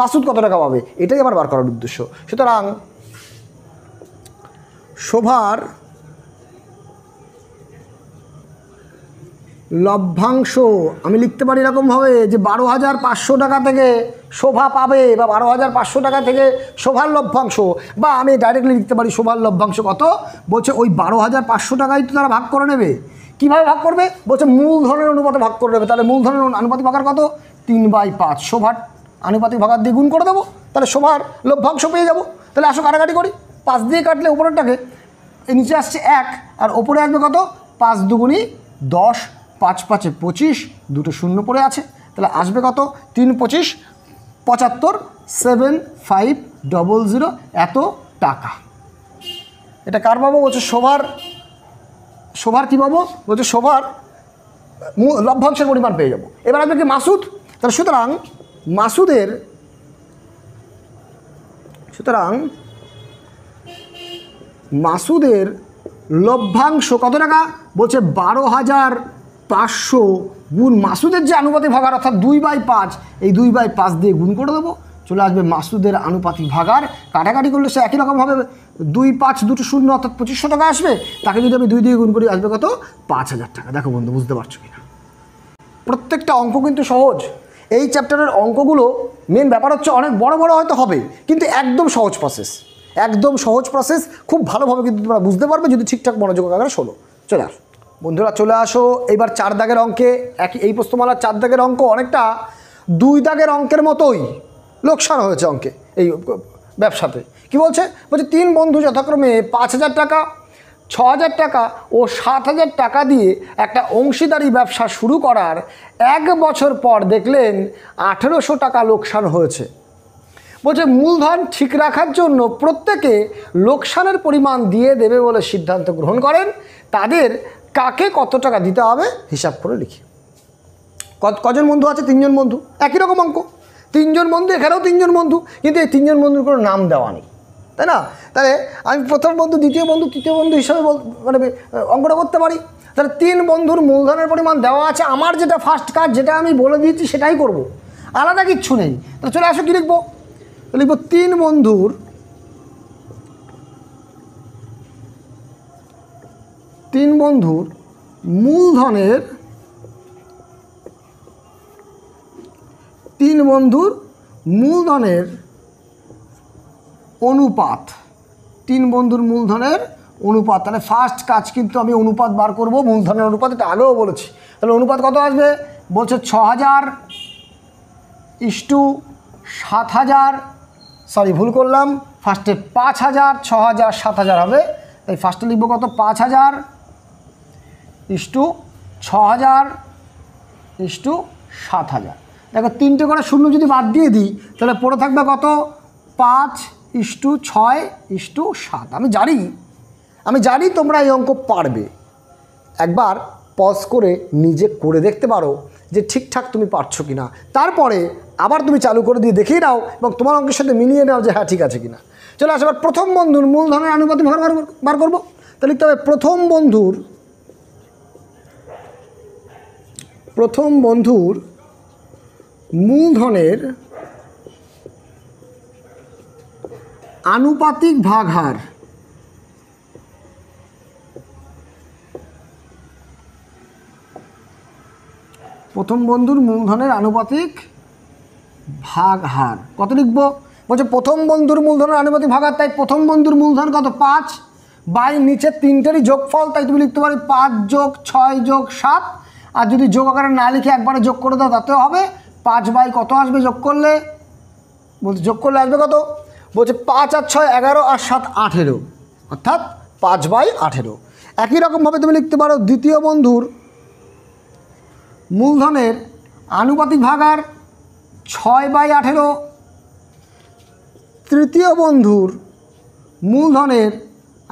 মাসুদ কত টাকা পাবে এটাই আমার বার করার উদ্দেশ্য সুতরাং শোভার লভ্যাংশ আমি লিখতে পারি এরকমভাবে যে বারো হাজার পাঁচশো টাকা থেকে শোভা পাবে বা বারো হাজার পাঁচশো টাকা থেকে শোভার লভ্যাংশ বা আমি ডাইরেক্টলি লিখতে পারি শোভার লভ্যাংশ কত বলছে ওই বারো হাজার পাঁচশো টাকাই তো তারা ভাগ করে নেবে কীভাবে ভাগ করবে বলছে মূলধনের অনুপাতে ভাগ করে নেবে তাহলে মূলধনের অনুপাতে ভাগার কত তিন বাই পাঁচ শোভার আনুপাতিক ভাগার দিয়ে গুণ করে দেবো তাহলে শোভার লভ্যাংশ পেয়ে যাবো তাহলে আসো কাটাকাটি করি পাঁচ দিয়ে কাটলে ওপরেরটাকে নিচে আসছে এক আর ওপরে আসবে কত পাঁচ দুগুণি দশ পাঁচ পাঁচে পঁচিশ দুটো শূন্য পরে আছে তাহলে আসবে কত তিন পঁচিশ পঁচাত্তর সেভেন ফাইভ ডবল জিরো এত টাকা এটা কার পাবো বলছে শোভার শোভার কী পাবো বলছে শোভার লভ্যাংশের পরিমাণ পেয়ে যাবো এবার আসবে কি মাসুদ তাহলে সুতরাং মাসুদের সুতরাং মাসুদের লভ্যাংশ কত টাকা বলছে বারো হাজার পাঁচশো গুণ মাসুদের যে আনুপাতিক ভাগার অর্থাৎ দুই বাই পাঁচ এই দুই বাই পাঁচ দিয়ে গুণ করে দেবো চলে আসবে মাসুদের আনুপাতিক ভাগার কাটাকাটি করলে সে একই রকমভাবে দুই পাঁচ দুটো শূন্য অর্থাৎ পঁচিশশো টাকা আসবে তাকে যদি আমি দুই দিয়ে গুণ করি আসবে কত পাঁচ হাজার টাকা দেখো বন্ধু বুঝতে পারছো কিনা প্রত্যেকটা অঙ্ক কিন্তু সহজ এই চ্যাপ্টারের অঙ্কগুলো মেন ব্যাপার হচ্ছে অনেক বড় বড় হয়তো হবে কিন্তু একদম সহজ প্রসেস একদম সহজ প্রসেস খুব ভালোভাবে কিন্তু তোমরা বুঝতে পারবে যদি ঠিকঠাক মনোযোগ আকারে শোনো চলে আসো বন্ধুরা চলে আসো এবার চার দাগের অঙ্কে একই এই প্রশ্নমালার চার দাগের অঙ্ক অনেকটা দুই দাগের অঙ্কের মতোই লোকসান হয়েছে অঙ্কে এই ব্যবসাতে কি বলছে বলছে তিন বন্ধু যথাক্রমে পাঁচ হাজার টাকা ছ হাজার টাকা ও সাত হাজার টাকা দিয়ে একটা অংশীদারি ব্যবসা শুরু করার এক বছর পর দেখলেন আঠেরোশো টাকা লোকসান হয়েছে বলছে মূলধন ঠিক রাখার জন্য প্রত্যেকে লোকসানের পরিমাণ দিয়ে দেবে বলে সিদ্ধান্ত গ্রহণ করেন তাদের কাকে কত টাকা দিতে হবে হিসাব করে লিখি কজন বন্ধু আছে তিনজন বন্ধু একই রকম অঙ্ক তিনজন বন্ধু এখানেও তিনজন বন্ধু কিন্তু এই তিনজন বন্ধুর কোনো নাম দেওয়া নেই তাই না তাহলে আমি প্রথম বন্ধু দ্বিতীয় বন্ধু তৃতীয় বন্ধু হিসাবে মানে অঙ্কটা করতে পারি তাহলে তিন বন্ধুর মূলধনের পরিমাণ দেওয়া আছে আমার যেটা ফার্স্ট কাজ যেটা আমি বলে দিয়েছি সেটাই করব। আলাদা কিচ্ছু নেই তাহলে চলে আসো কী লিখবো লিখবো তিন বন্ধুর তিন বন্ধুর মূলধনের তিন বন্ধুর মূলধনের অনুপাত তিন বন্ধুর মূলধনের অনুপাত তাহলে ফার্স্ট কাজ কিন্তু আমি অনুপাত বার করব মূলধনের অনুপাত এটা আগেও বলেছি তাহলে অনুপাত কত আসবে বলছে ছ হাজার ইস্টু সাত হাজার সরি ভুল করলাম ফার্স্টে পাঁচ হাজার ছ হাজার সাত হাজার হবে তাই ফার্স্টে লিখবো কত পাঁচ হাজার ইস্টু ছ হাজার ইস্টু সাত হাজার দেখো তিনটে করে শূন্য যদি বাদ দিয়ে দিই তাহলে পড়ে থাকবে কত পাঁচ ইষ্টু ছয় ইষ্টু সাত আমি জানি আমি জানি তোমরা এই অঙ্ক পারবে একবার পজ করে নিজে করে দেখতে পারো যে ঠিকঠাক তুমি পারছো কি না তারপরে আবার তুমি চালু করে দিয়ে দেখিয়ে নাও এবং তোমার অঙ্কের সাথে মিলিয়ে নাও যে হ্যাঁ ঠিক আছে কি না চলে আসে আবার প্রথম বন্ধুর মূলধনের আনুপাতিক বার বার করবো তাহলে লিখতে হবে প্রথম বন্ধুর প্রথম বন্ধুর মূলধনের আনুপাতিক ভাগহার প্রথম বন্ধুর মূলধনের আনুপাতিক ভাগহার কত লিখব বলছে প্রথম বন্ধুর মূলধনের আনুপাতিক ভাগ হার তাই প্রথম বন্ধুর মূলধন কত পাঁচ বাই নিচের তিনটেরই যোগফল তাই তুমি লিখতে পারি পাঁচ যোগ ছয় যোগ সাত আর যদি যোগ আকারে না লিখে একবারে যোগ করে দাও তাতেও হবে পাঁচ বাই কত আসবে যোগ করলে বলতে যোগ করলে আসবে কত বলছে পাঁচ আর ছয় এগারো আর সাত আঠেরো অর্থাৎ পাঁচ বাই আঠেরো একই রকমভাবে তুমি লিখতে পারো দ্বিতীয় বন্ধুর মূলধনের আনুপাতিক ভাগার ছয় বাই আঠেরো তৃতীয় বন্ধুর মূলধনের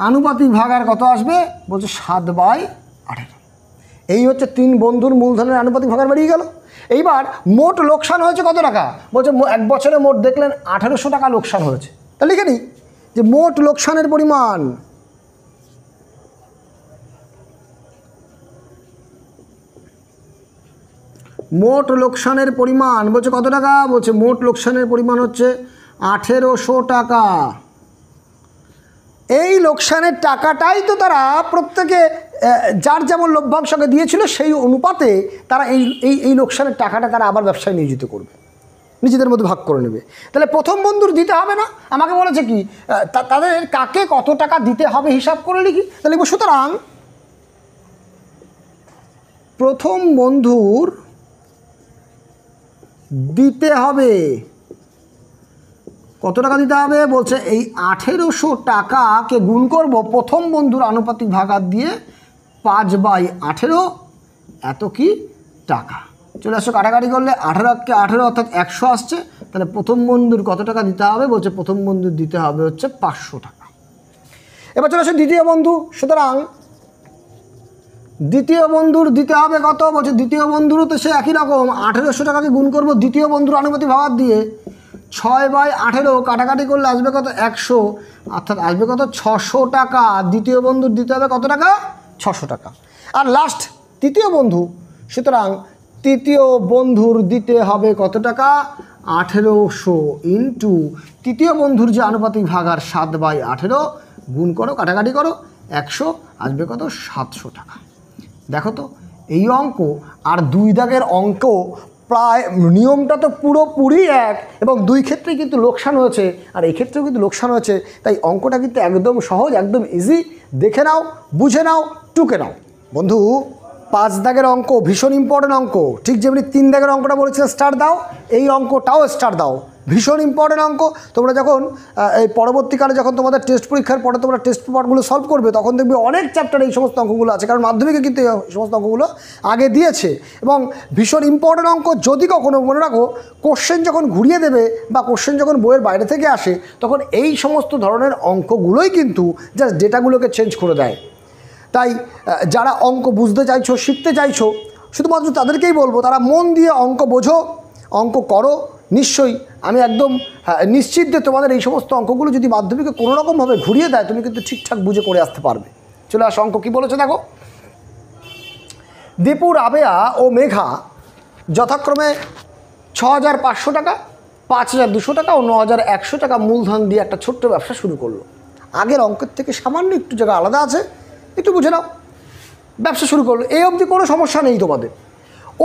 আনুপাতিক ভাগার কত আসবে বলছে সাত বাই আঠেরো এই হচ্ছে তিন বন্ধুর মূলধনের আনুপাতিক ভাগার বেরিয়ে গেল এইবার মোট লোকসান হয়েছে কত টাকা বলছে এক বছরে মোট দেখলেন আঠেরোশো টাকা লোকসান হয়েছে তা লিখে নিই যে মোট লোকসানের পরিমাণ মোট লোকসানের পরিমাণ বলছে কত টাকা বলছে মোট লোকসানের পরিমাণ হচ্ছে আঠেরোশো টাকা এই লোকসানের টাকাটাই তো তারা প্রত্যেকে যার যেমন লভ্যাংশকে দিয়েছিল সেই অনুপাতে তারা এই এই এই লোকসানের টাকাটা তারা আবার ব্যবসায় নিয়োজিত করবে নিজেদের মধ্যে ভাগ করে নেবে তাহলে প্রথম বন্ধুর দিতে হবে না আমাকে বলেছে কি তাদের কাকে কত টাকা দিতে হবে হিসাব করে লিখি তাহলে সুতরাং প্রথম বন্ধুর দিতে হবে কত টাকা দিতে হবে বলছে এই আঠেরোশো টাকাকে গুণ করব প্রথম বন্ধুর আনুপাতিক ভাগার দিয়ে পাঁচ বাই আঠেরো এত কি টাকা চলে আসো কাটাকাটি করলে আঠেরো কে আঠেরো অর্থাৎ একশো আসছে তাহলে প্রথম বন্ধুর কত টাকা দিতে হবে বলছে প্রথম বন্ধুর দিতে হবে হচ্ছে পাঁচশো টাকা এবার চলে আসো দ্বিতীয় বন্ধু সুতরাং দ্বিতীয় বন্ধুর দিতে হবে কত বলছে দ্বিতীয় বন্ধুরও তো সে একই রকম আঠেরোশো টাকাকে গুণ করব দ্বিতীয় বন্ধুর আনুপাতিক ভাবার দিয়ে ছয় বাই আঠেরো কাটাকাটি করলে আসবে কত একশো অর্থাৎ আসবে কত ছশো টাকা দ্বিতীয় বন্ধুর দিতে হবে কত টাকা ছশো টাকা আর লাস্ট তৃতীয় বন্ধু সুতরাং তৃতীয় বন্ধুর দিতে হবে কত টাকা আঠেরোশো ইন্টু তৃতীয় বন্ধুর যে আনুপাতিক ভাগ আর সাত বাই আঠেরো গুণ করো কাটাকাটি করো একশো আসবে কত সাতশো টাকা দেখো তো এই অঙ্ক আর দুই দাগের অঙ্ক প্রায় নিয়মটা তো পুরোপুরি এক এবং দুই ক্ষেত্রে কিন্তু লোকসান হয়েছে আর এই ক্ষেত্রেও কিন্তু লোকসান হয়েছে তাই অঙ্কটা কিন্তু একদম সহজ একদম ইজি দেখে নাও বুঝে নাও টুকে নাও বন্ধু পাঁচ দাগের অঙ্ক ভীষণ ইম্পর্টেন্ট অঙ্ক ঠিক যেমনি তিন দাগের অঙ্কটা বলেছিলাম স্টার দাও এই অঙ্কটাও স্টার দাও ভীষণ ইম্পর্টেন্ট অঙ্ক তোমরা যখন এই পরবর্তীকালে যখন তোমাদের টেস্ট পরীক্ষার পরে তোমরা টেস্ট পেপারগুলো সলভ করবে তখন দেখবে অনেক চ্যাপ্টার এই সমস্ত অঙ্কগুলো আছে কারণ মাধ্যমিকে কিন্তু এই সমস্ত অঙ্কগুলো আগে দিয়েছে এবং ভীষণ ইম্পর্টেন্ট অঙ্ক যদি কখনও মনে রাখো কোশ্চেন যখন ঘুরিয়ে দেবে বা কোশ্চেন যখন বইয়ের বাইরে থেকে আসে তখন এই সমস্ত ধরনের অঙ্কগুলোই কিন্তু জাস্ট ডেটাগুলোকে চেঞ্জ করে দেয় তাই যারা অঙ্ক বুঝতে চাইছো শিখতে চাইছো শুধুমাত্র তাদেরকেই বলবো তারা মন দিয়ে অঙ্ক বোঝো অঙ্ক করো নিশ্চয়ই আমি একদম হ্যাঁ, নিশ্চিত যে তোমাদের এই সমস্ত অঙ্কগুলো যদি মাধ্যমিকে কোনো রকমভাবে ঘুরিয়ে দেয় তুমি কিন্তু ঠিকঠাক বুঝে করে আসতে পারবে চলে আসো অঙ্ক কী বলেছে দেখো দীপুর আবেয়া ও মেঘা যথাক্রমে ছ হাজার পাঁচশো টাকা পাঁচ হাজার দুশো টাকা ও ন হাজার একশো টাকা মূলধন দিয়ে একটা ছোট্ট ব্যবসা শুরু করলো আগের অঙ্কের থেকে সামান্য একটু জায়গা আলাদা আছে একটু বুঝে নাও ব্যবসা শুরু করলো এই অবধি কোনো সমস্যা নেই তোমাদের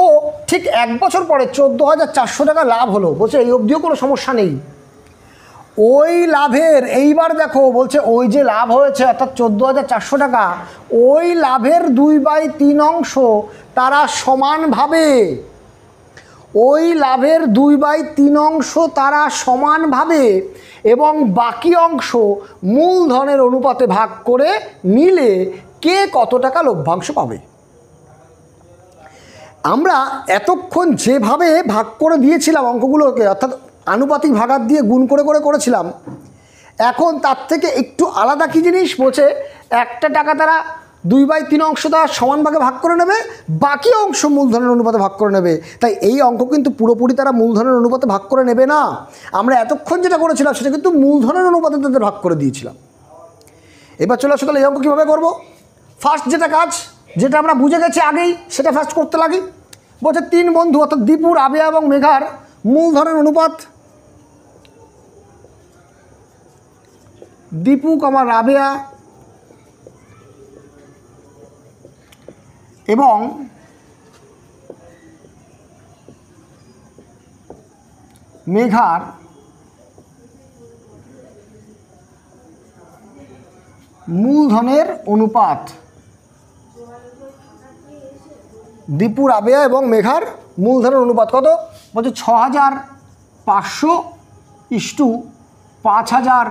ও ঠিক এক বছর পরে চোদ্দো হাজার চারশো টাকা লাভ হলো বলছে এই অবধিও কোনো সমস্যা নেই ওই লাভের এইবার দেখো বলছে ওই যে লাভ হয়েছে অর্থাৎ চোদ্দো হাজার চারশো টাকা ওই লাভের দুই বাই তিন অংশ তারা সমানভাবে ওই লাভের দুই বাই তিন অংশ তারা সমানভাবে এবং বাকি অংশ মূলধনের অনুপাতে ভাগ করে নিলে কে কত টাকা লভ্যাংশ পাবে আমরা এতক্ষণ যেভাবে ভাগ করে দিয়েছিলাম অঙ্কগুলোকে অর্থাৎ আনুপাতিক ভাগার দিয়ে গুণ করে করে করেছিলাম এখন তার থেকে একটু আলাদা কী জিনিস বলছে একটা টাকা তারা দুই বাই তিন অংশ তারা সমান ভাগে ভাগ করে নেবে বাকি অংশ মূলধনের অনুপাতে ভাগ করে নেবে তাই এই অঙ্ক কিন্তু পুরোপুরি তারা মূলধনের অনুপাতে ভাগ করে নেবে না আমরা এতক্ষণ যেটা করেছিলাম সেটা কিন্তু মূলধনের অনুপাতে তাদের ভাগ করে দিয়েছিলাম এবার চলে আসো তাহলে এই অঙ্ক কীভাবে করবো ফার্স্ট যেটা কাজ যেটা আমরা বুঝে গেছি আগেই সেটা ফার্স্ট করতে লাগি বলছে তিন বন্ধু অর্থাৎ দীপুর আবেয়া এবং মেঘার মূলধনের অনুপাত দীপুক আমার রাবেয়া এবং মেঘার মূলধনের অনুপাত দীপুর আবেয়া এবং মেঘার মূলধনের অনুপাত কত বলছে ছ হাজার পাঁচশো ইস্টু পাঁচ হাজার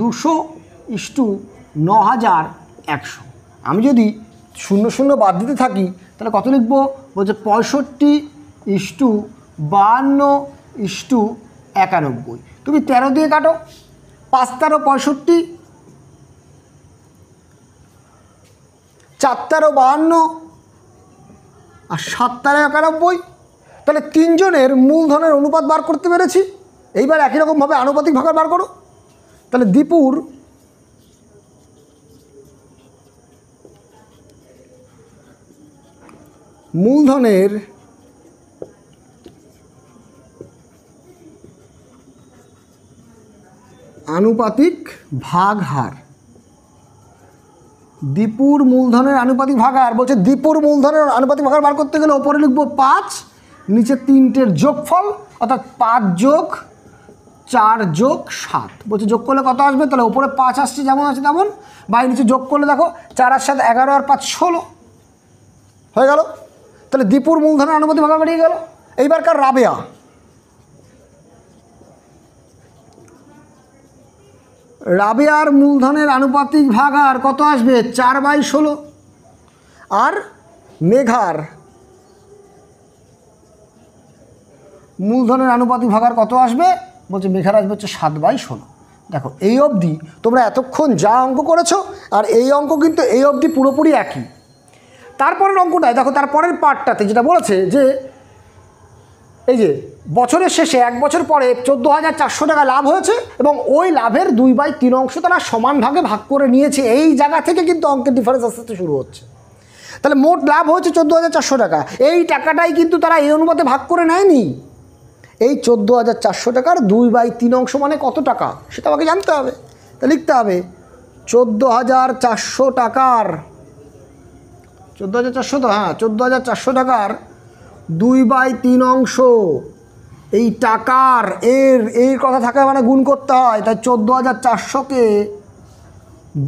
দুশো ইস্টু ন হাজার একশো আমি যদি শূন্য শূন্য বাদ দিতে থাকি তাহলে কত লিখব বলছে পঁয়ষট্টি ইস্টু বাহান্ন ইস্টু একানব্বই তুমি তেরো দিয়ে কাটো পাঁচ তেরো পঁয়ষট্টি চার তেরো বাহান্ন আর সাত তারা একানব্বই তাহলে তিনজনের মূলধনের অনুপাত বার করতে পেরেছি এইবার একই রকমভাবে আনুপাতিক ভাগার বার করো তাহলে দীপুর মূলধনের আনুপাতিক ভাগ হার দীপুর মূলধনের আনুপাতিক ভাগার বলছে দীপুর মূলধনের আনুপাতিক ভাগার বার করতে গেলে ওপরে লিখবো পাঁচ নিচে তিনটের যোগফল অর্থাৎ পাঁচ যোগ চার যোগ সাত বলছে যোগ করলে কত আসবে তাহলে ওপরে পাঁচ আসছে যেমন আছে তেমন বাই নিচে যোগ করলে দেখো চার আর সাত এগারো আর পাঁচ ষোলো হয়ে গেল তাহলে দীপুর মূলধনের আনুপাতিক ভাগা বেরিয়ে গেল এইবারকার রাবেয়া রাবেয়ার মূলধনের আনুপাতিক ভাগ আর কত আসবে চার বাই ষোলো আর মেঘার মূলধনের আনুপাতিক ভাগার কত আসবে বলছে মেঘার আসবে হচ্ছে সাত বাই ষোলো দেখো এই অবধি তোমরা এতক্ষণ যা অঙ্ক করেছো আর এই অঙ্ক কিন্তু এই অবধি পুরোপুরি একই তারপরের অঙ্কটায় দেখো তারপরের পার্টটাতে যেটা বলেছে যে এই যে বছরের শেষে এক বছর পরে চোদ্দো হাজার চারশো টাকা লাভ হয়েছে এবং ওই লাভের দুই বাই তিন অংশ তারা সমান ভাগে ভাগ করে নিয়েছে এই জায়গা থেকে কিন্তু অঙ্কের ডিফারেন্স আস্তে আস্তে শুরু হচ্ছে তাহলে মোট লাভ হয়েছে চোদ্দো হাজার চারশো টাকা এই টাকাটাই কিন্তু তারা এই অনুপাতে ভাগ করে নেয়নি এই চোদ্দো হাজার চারশো টাকার দুই বাই তিন অংশ মানে কত টাকা সেটা আমাকে জানতে হবে তা লিখতে হবে চোদ্দো হাজার চারশো টাকার চোদ্দো হাজার চারশো তো হ্যাঁ চোদ্দো হাজার চারশো টাকার দুই বাই তিন অংশ এই টাকার এর এই কথা থাকে মানে গুণ করতে হয় তাই চোদ্দো হাজার চারশোকে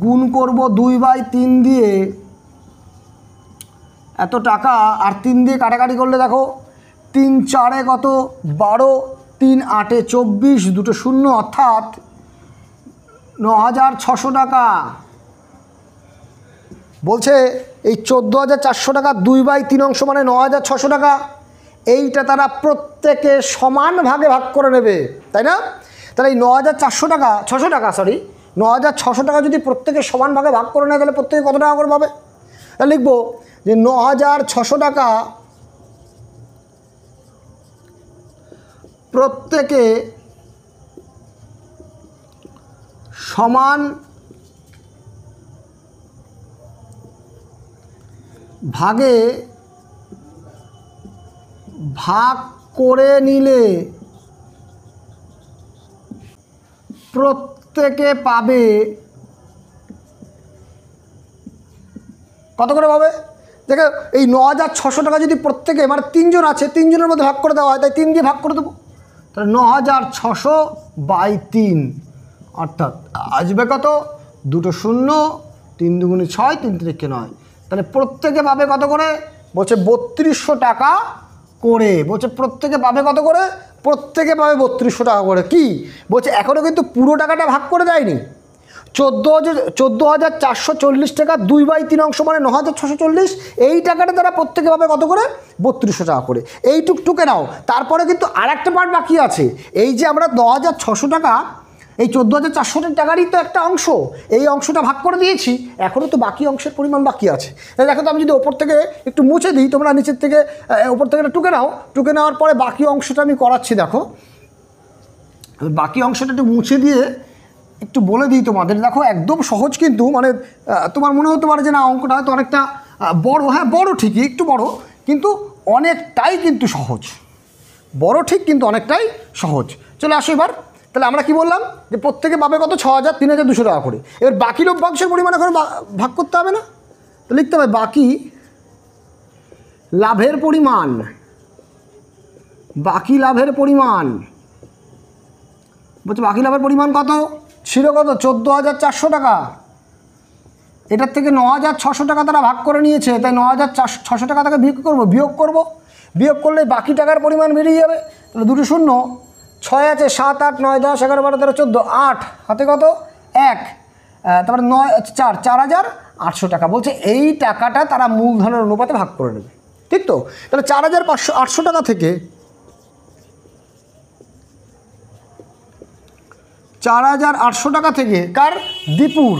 গুণ করব দুই বাই তিন দিয়ে এত টাকা আর তিন দিয়ে কাটাকাটি করলে দেখো তিন চারে কত বারো তিন আটে চব্বিশ দুটো শূন্য অর্থাৎ ন হাজার ছশো টাকা বলছে এই চোদ্দো হাজার চারশো টাকা দুই বাই তিন অংশ মানে ন হাজার ছশো টাকা এইটা তারা প্রত্যেকে সমান ভাগে ভাগ করে নেবে তাই না তাহলে এই ন হাজার চারশো টাকা ছশো টাকা সরি ন হাজার ছশো টাকা যদি প্রত্যেকে সমান ভাগে ভাগ করে নেয় তাহলে প্রত্যেকে কত টাকা করে পাবে তাহলে লিখবো যে ন হাজার ছশো টাকা প্রত্যেকে সমান ভাগে ভাগ করে নিলে প্রত্যেকে পাবে কত করে পাবে দেখো এই ন হাজার ছশো টাকা যদি প্রত্যেকে মানে তিনজন আছে তিনজনের মধ্যে ভাগ করে দেওয়া হয় তাই তিন দিয়ে ভাগ করে দেবো তাহলে ন হাজার ছশো বাই তিন অর্থাৎ আসবে কত দুটো শূন্য তিন দুগুণে ছয় তিন তিরিখে নয় তাহলে প্রত্যেকে পাবে কত করে বলছে বত্রিশশো টাকা করে বলছে প্রত্যেকে পাবে কত করে প্রত্যেকে পাবে বত্রিশশো টাকা করে কি বলছে এখনও কিন্তু পুরো টাকাটা ভাগ করে দেয়নি চোদ্দো হাজার চোদ্দো হাজার চারশো চল্লিশ টাকা দুই বাই তিন অংশ মানে ন হাজার ছশো চল্লিশ এই টাকাটা তারা প্রত্যেকে পাবে কত করে বত্রিশশো টাকা করে এই টুকটুকে নাও তারপরে কিন্তু আর একটা পার্ট বাকি আছে এই যে আমরা ন হাজার ছশো টাকা এই চোদ্দ হাজার চারশো টাকারই তো একটা অংশ এই অংশটা ভাগ করে দিয়েছি এখনও তো বাকি অংশের পরিমাণ বাকি আছে তাহলে দেখো তো আমি যদি ওপর থেকে একটু মুছে দিই তোমরা নিচের থেকে ওপর থেকে টুকে নাও টুকে নেওয়ার পরে বাকি অংশটা আমি করাচ্ছি দেখো বাকি অংশটা একটু মুছে দিয়ে একটু বলে দিই তোমাদের দেখো একদম সহজ কিন্তু মানে তোমার মনে হতে পারে যে না অঙ্কটা হয়তো অনেকটা বড় হ্যাঁ বড় ঠিকই একটু বড় কিন্তু অনেকটাই কিন্তু সহজ বড় ঠিক কিন্তু অনেকটাই সহজ চলে আসো এবার তাহলে আমরা কি বললাম যে প্রত্যেকে পাবে কত ছ হাজার তিন হাজার দুশো টাকা করে এবার বাকি লভ্যাংশের পরিমাণ এখন ভাগ করতে হবে না তো লিখতে হবে বাকি লাভের পরিমাণ বাকি লাভের পরিমাণ বলছে বাকি লাভের পরিমাণ কত ছিল কত চোদ্দো হাজার চারশো টাকা এটার থেকে ন হাজার ছশো টাকা তারা ভাগ করে নিয়েছে তাই ন হাজার ছশো টাকা তাকে বিয়োগ করবো বিয়োগ করবো বিয়োগ করলে বাকি টাকার পরিমাণ বেরিয়ে যাবে তাহলে দুটো শূন্য ছয় আছে সাত আট নয় দশ এগারো বারো তেরো চোদ্দো আট হাতে কত এক তারপরে নয় চার চার হাজার আটশো টাকা বলছে এই টাকাটা তারা মূলধনের অনুপাতে ভাগ করে নেবে ঠিক তো তাহলে চার হাজার পাঁচশো আটশো টাকা থেকে চার হাজার আটশো টাকা থেকে কার দীপুর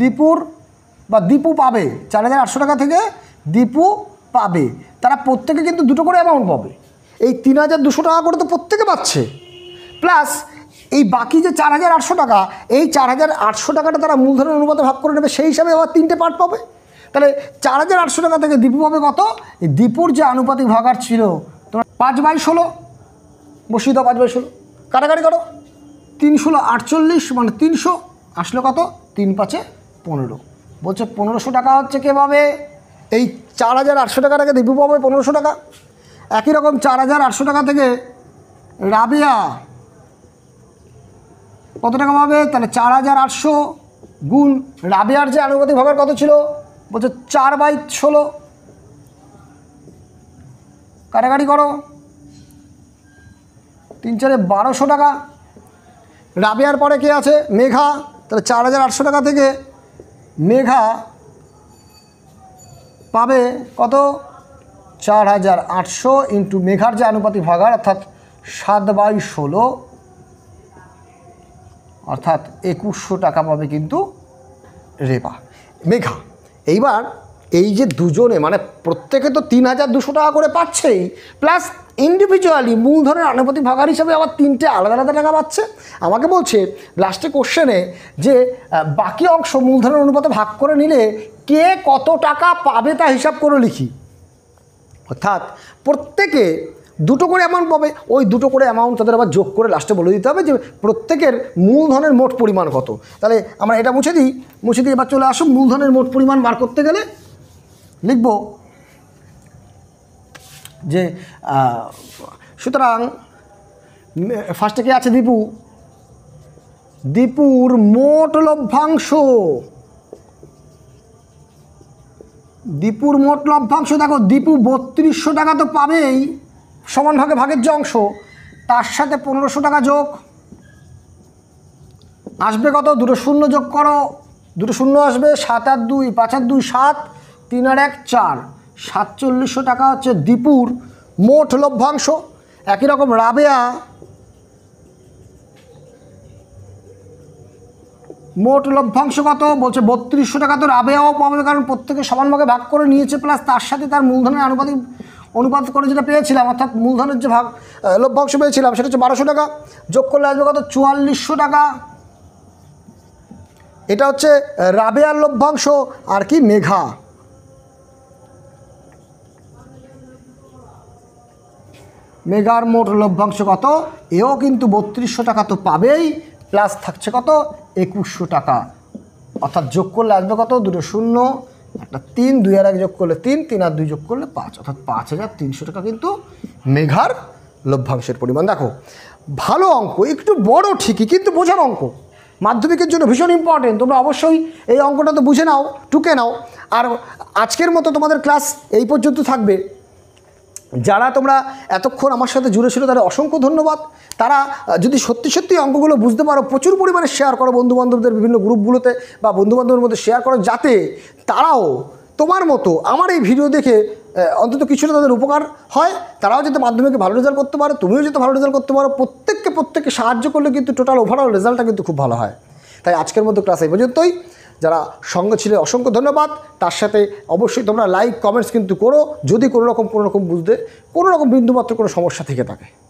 দীপুর বা দীপু পাবে চার হাজার আটশো টাকা থেকে দীপু পাবে তারা প্রত্যেকে কিন্তু দুটো করে অ্যামাউন্ট পাবে এই তিন হাজার দুশো টাকা করে তো প্রত্যেকে পাচ্ছে প্লাস এই বাকি যে চার হাজার আটশো টাকা এই চার হাজার আটশো টাকাটা তারা মূলধনের অনুপাতে ভাগ করে নেবে সেই হিসাবে আবার তিনটে পার্ট পাবে তাহলে চার হাজার আটশো টাকা থেকে দীপু পাবে কত দীপুর যে আনুপাতিক ভাগার ছিল তোমার পাঁচ বাই ষোলো বসিয়ে দাও পাঁচ বাই ষোলো কাটাকাটি করো তিন ষোলো আটচল্লিশ মানে তিনশো আসলো কত তিন পাঁচে পনেরো বলছে পনেরোশো টাকা হচ্ছে কে পাবে এই চার হাজার আটশো টাকাটাকে দীপু পাবে পনেরোশো টাকা একই রকম চার হাজার আটশো টাকা থেকে রাবিয়া কত টাকা পাবে তাহলে চার হাজার আটশো গুণ রাবিয়ার যে আনুপাতিক ভাবের কত ছিল বলছে চার বাই ষোলো কাটাকাটি করো তিন চারে বারোশো টাকা রাবিয়ার পরে কে আছে মেঘা তাহলে চার হাজার আটশো টাকা থেকে মেঘা পাবে কত চার হাজার আটশো ইন্টু মেঘার যে আনুপাতিক ভাগার অর্থাৎ সাত বাই ষোলো অর্থাৎ একুশশো টাকা পাবে কিন্তু রেপা মেঘা এইবার এই যে দুজনে মানে প্রত্যেকে তো তিন হাজার দুশো টাকা করে পাচ্ছেই প্লাস ইন্ডিভিজুয়ালি মূলধনের আনুপাতিক ভাগার হিসাবে আবার তিনটে আলাদা আলাদা টাকা পাচ্ছে আমাকে বলছে লাস্টে কোশ্চেনে যে বাকি অংশ মূলধনের অনুপাতে ভাগ করে নিলে কে কত টাকা পাবে তা হিসাব করে লিখি অর্থাৎ প্রত্যেকে দুটো করে অ্যামাউন্ট পাবে ওই দুটো করে অ্যামাউন্ট তাদের আবার যোগ করে লাস্টে বলে দিতে হবে যে প্রত্যেকের মূলধনের মোট পরিমাণ কত তাহলে আমরা এটা মুছে দিই মুছে দিয়ে এবার চলে আসো মূলধনের মোট পরিমাণ বার করতে গেলে লিখব যে সুতরাং ফার্স্টে কে আছে দীপু দীপুর মোট লভ্যাংশ দীপুর মোট লভ্যাংশ দেখো দীপু বত্রিশশো টাকা তো পাবেই সমান ভাগে ভাগের যে অংশ তার সাথে পনেরোশো টাকা যোগ আসবে কত দুটো শূন্য যোগ করো দুটো শূন্য আসবে সাত আর দুই পাঁচ আর দুই সাত তিন আর এক চার সাতচল্লিশশো টাকা হচ্ছে দীপুর মোট লভ্যাংশ একই রকম রাবেয়া মোট লভ্যাংশ কত বলছে বত্রিশশো টাকা তো রাবেয়াও পাবে কারণ প্রত্যেকে সমানভাবে ভাগ করে নিয়েছে প্লাস তার সাথে তার মূলধনের আনুপাতিক অনুপাত করে যেটা পেয়েছিলাম অর্থাৎ মূলধনের যে ভাগ লভ্যাংশ পেয়েছিলাম সেটা হচ্ছে বারোশো টাকা যোগ করলে আসবে কত চুয়াল্লিশশো টাকা এটা হচ্ছে রাবেয়ার লভ্যাংশ আর কি মেঘা মেগার মোট লভ্যাংশ কত এও কিন্তু বত্রিশশো টাকা তো পাবেই প্লাস থাকছে কত একুশশো টাকা অর্থাৎ যোগ করলে আসবে কত দুটো শূন্য একটা তিন দুই আর এক যোগ করলে তিন তিন আর দুই যোগ করলে পাঁচ অর্থাৎ পাঁচ হাজার তিনশো টাকা কিন্তু মেঘার লভ্যাংশের পরিমাণ দেখো ভালো অঙ্ক একটু বড় ঠিকই কিন্তু বোঝার অঙ্ক মাধ্যমিকের জন্য ভীষণ ইম্পর্টেন্ট তোমরা অবশ্যই এই অঙ্কটা তো বুঝে নাও টুকে নাও আর আজকের মতো তোমাদের ক্লাস এই পর্যন্ত থাকবে যারা তোমরা এতক্ষণ আমার সাথে জুড়ে ছিল তাদের অসংখ্য ধন্যবাদ তারা যদি সত্যি সত্যি অঙ্কগুলো বুঝতে পারো প্রচুর পরিমাণে শেয়ার করো বন্ধুবান্ধবদের বিভিন্ন গ্রুপগুলোতে বা বন্ধুবান্ধবের মধ্যে শেয়ার করো যাতে তারাও তোমার মতো আমার এই ভিডিও দেখে অন্তত কিছুটা তাদের উপকার হয় তারাও যাতে মাধ্যমিকে ভালো রেজাল্ট করতে পারো তুমিও যাতে ভালো রেজাল্ট করতে পারো প্রত্যেককে প্রত্যেককে সাহায্য করলে কিন্তু টোটাল ওভারঅল রেজাল্টটা কিন্তু খুব ভালো হয় তাই আজকের মতো ক্লাস এই পর্যন্তই যারা সঙ্গে ছিল অসংখ্য ধন্যবাদ তার সাথে অবশ্যই তোমরা লাইক কমেন্টস কিন্তু করো যদি কোনো রকম কোনো রকম বুঝতে কোনো রকম বিন্দুমাত্র কোনো সমস্যা থেকে থাকে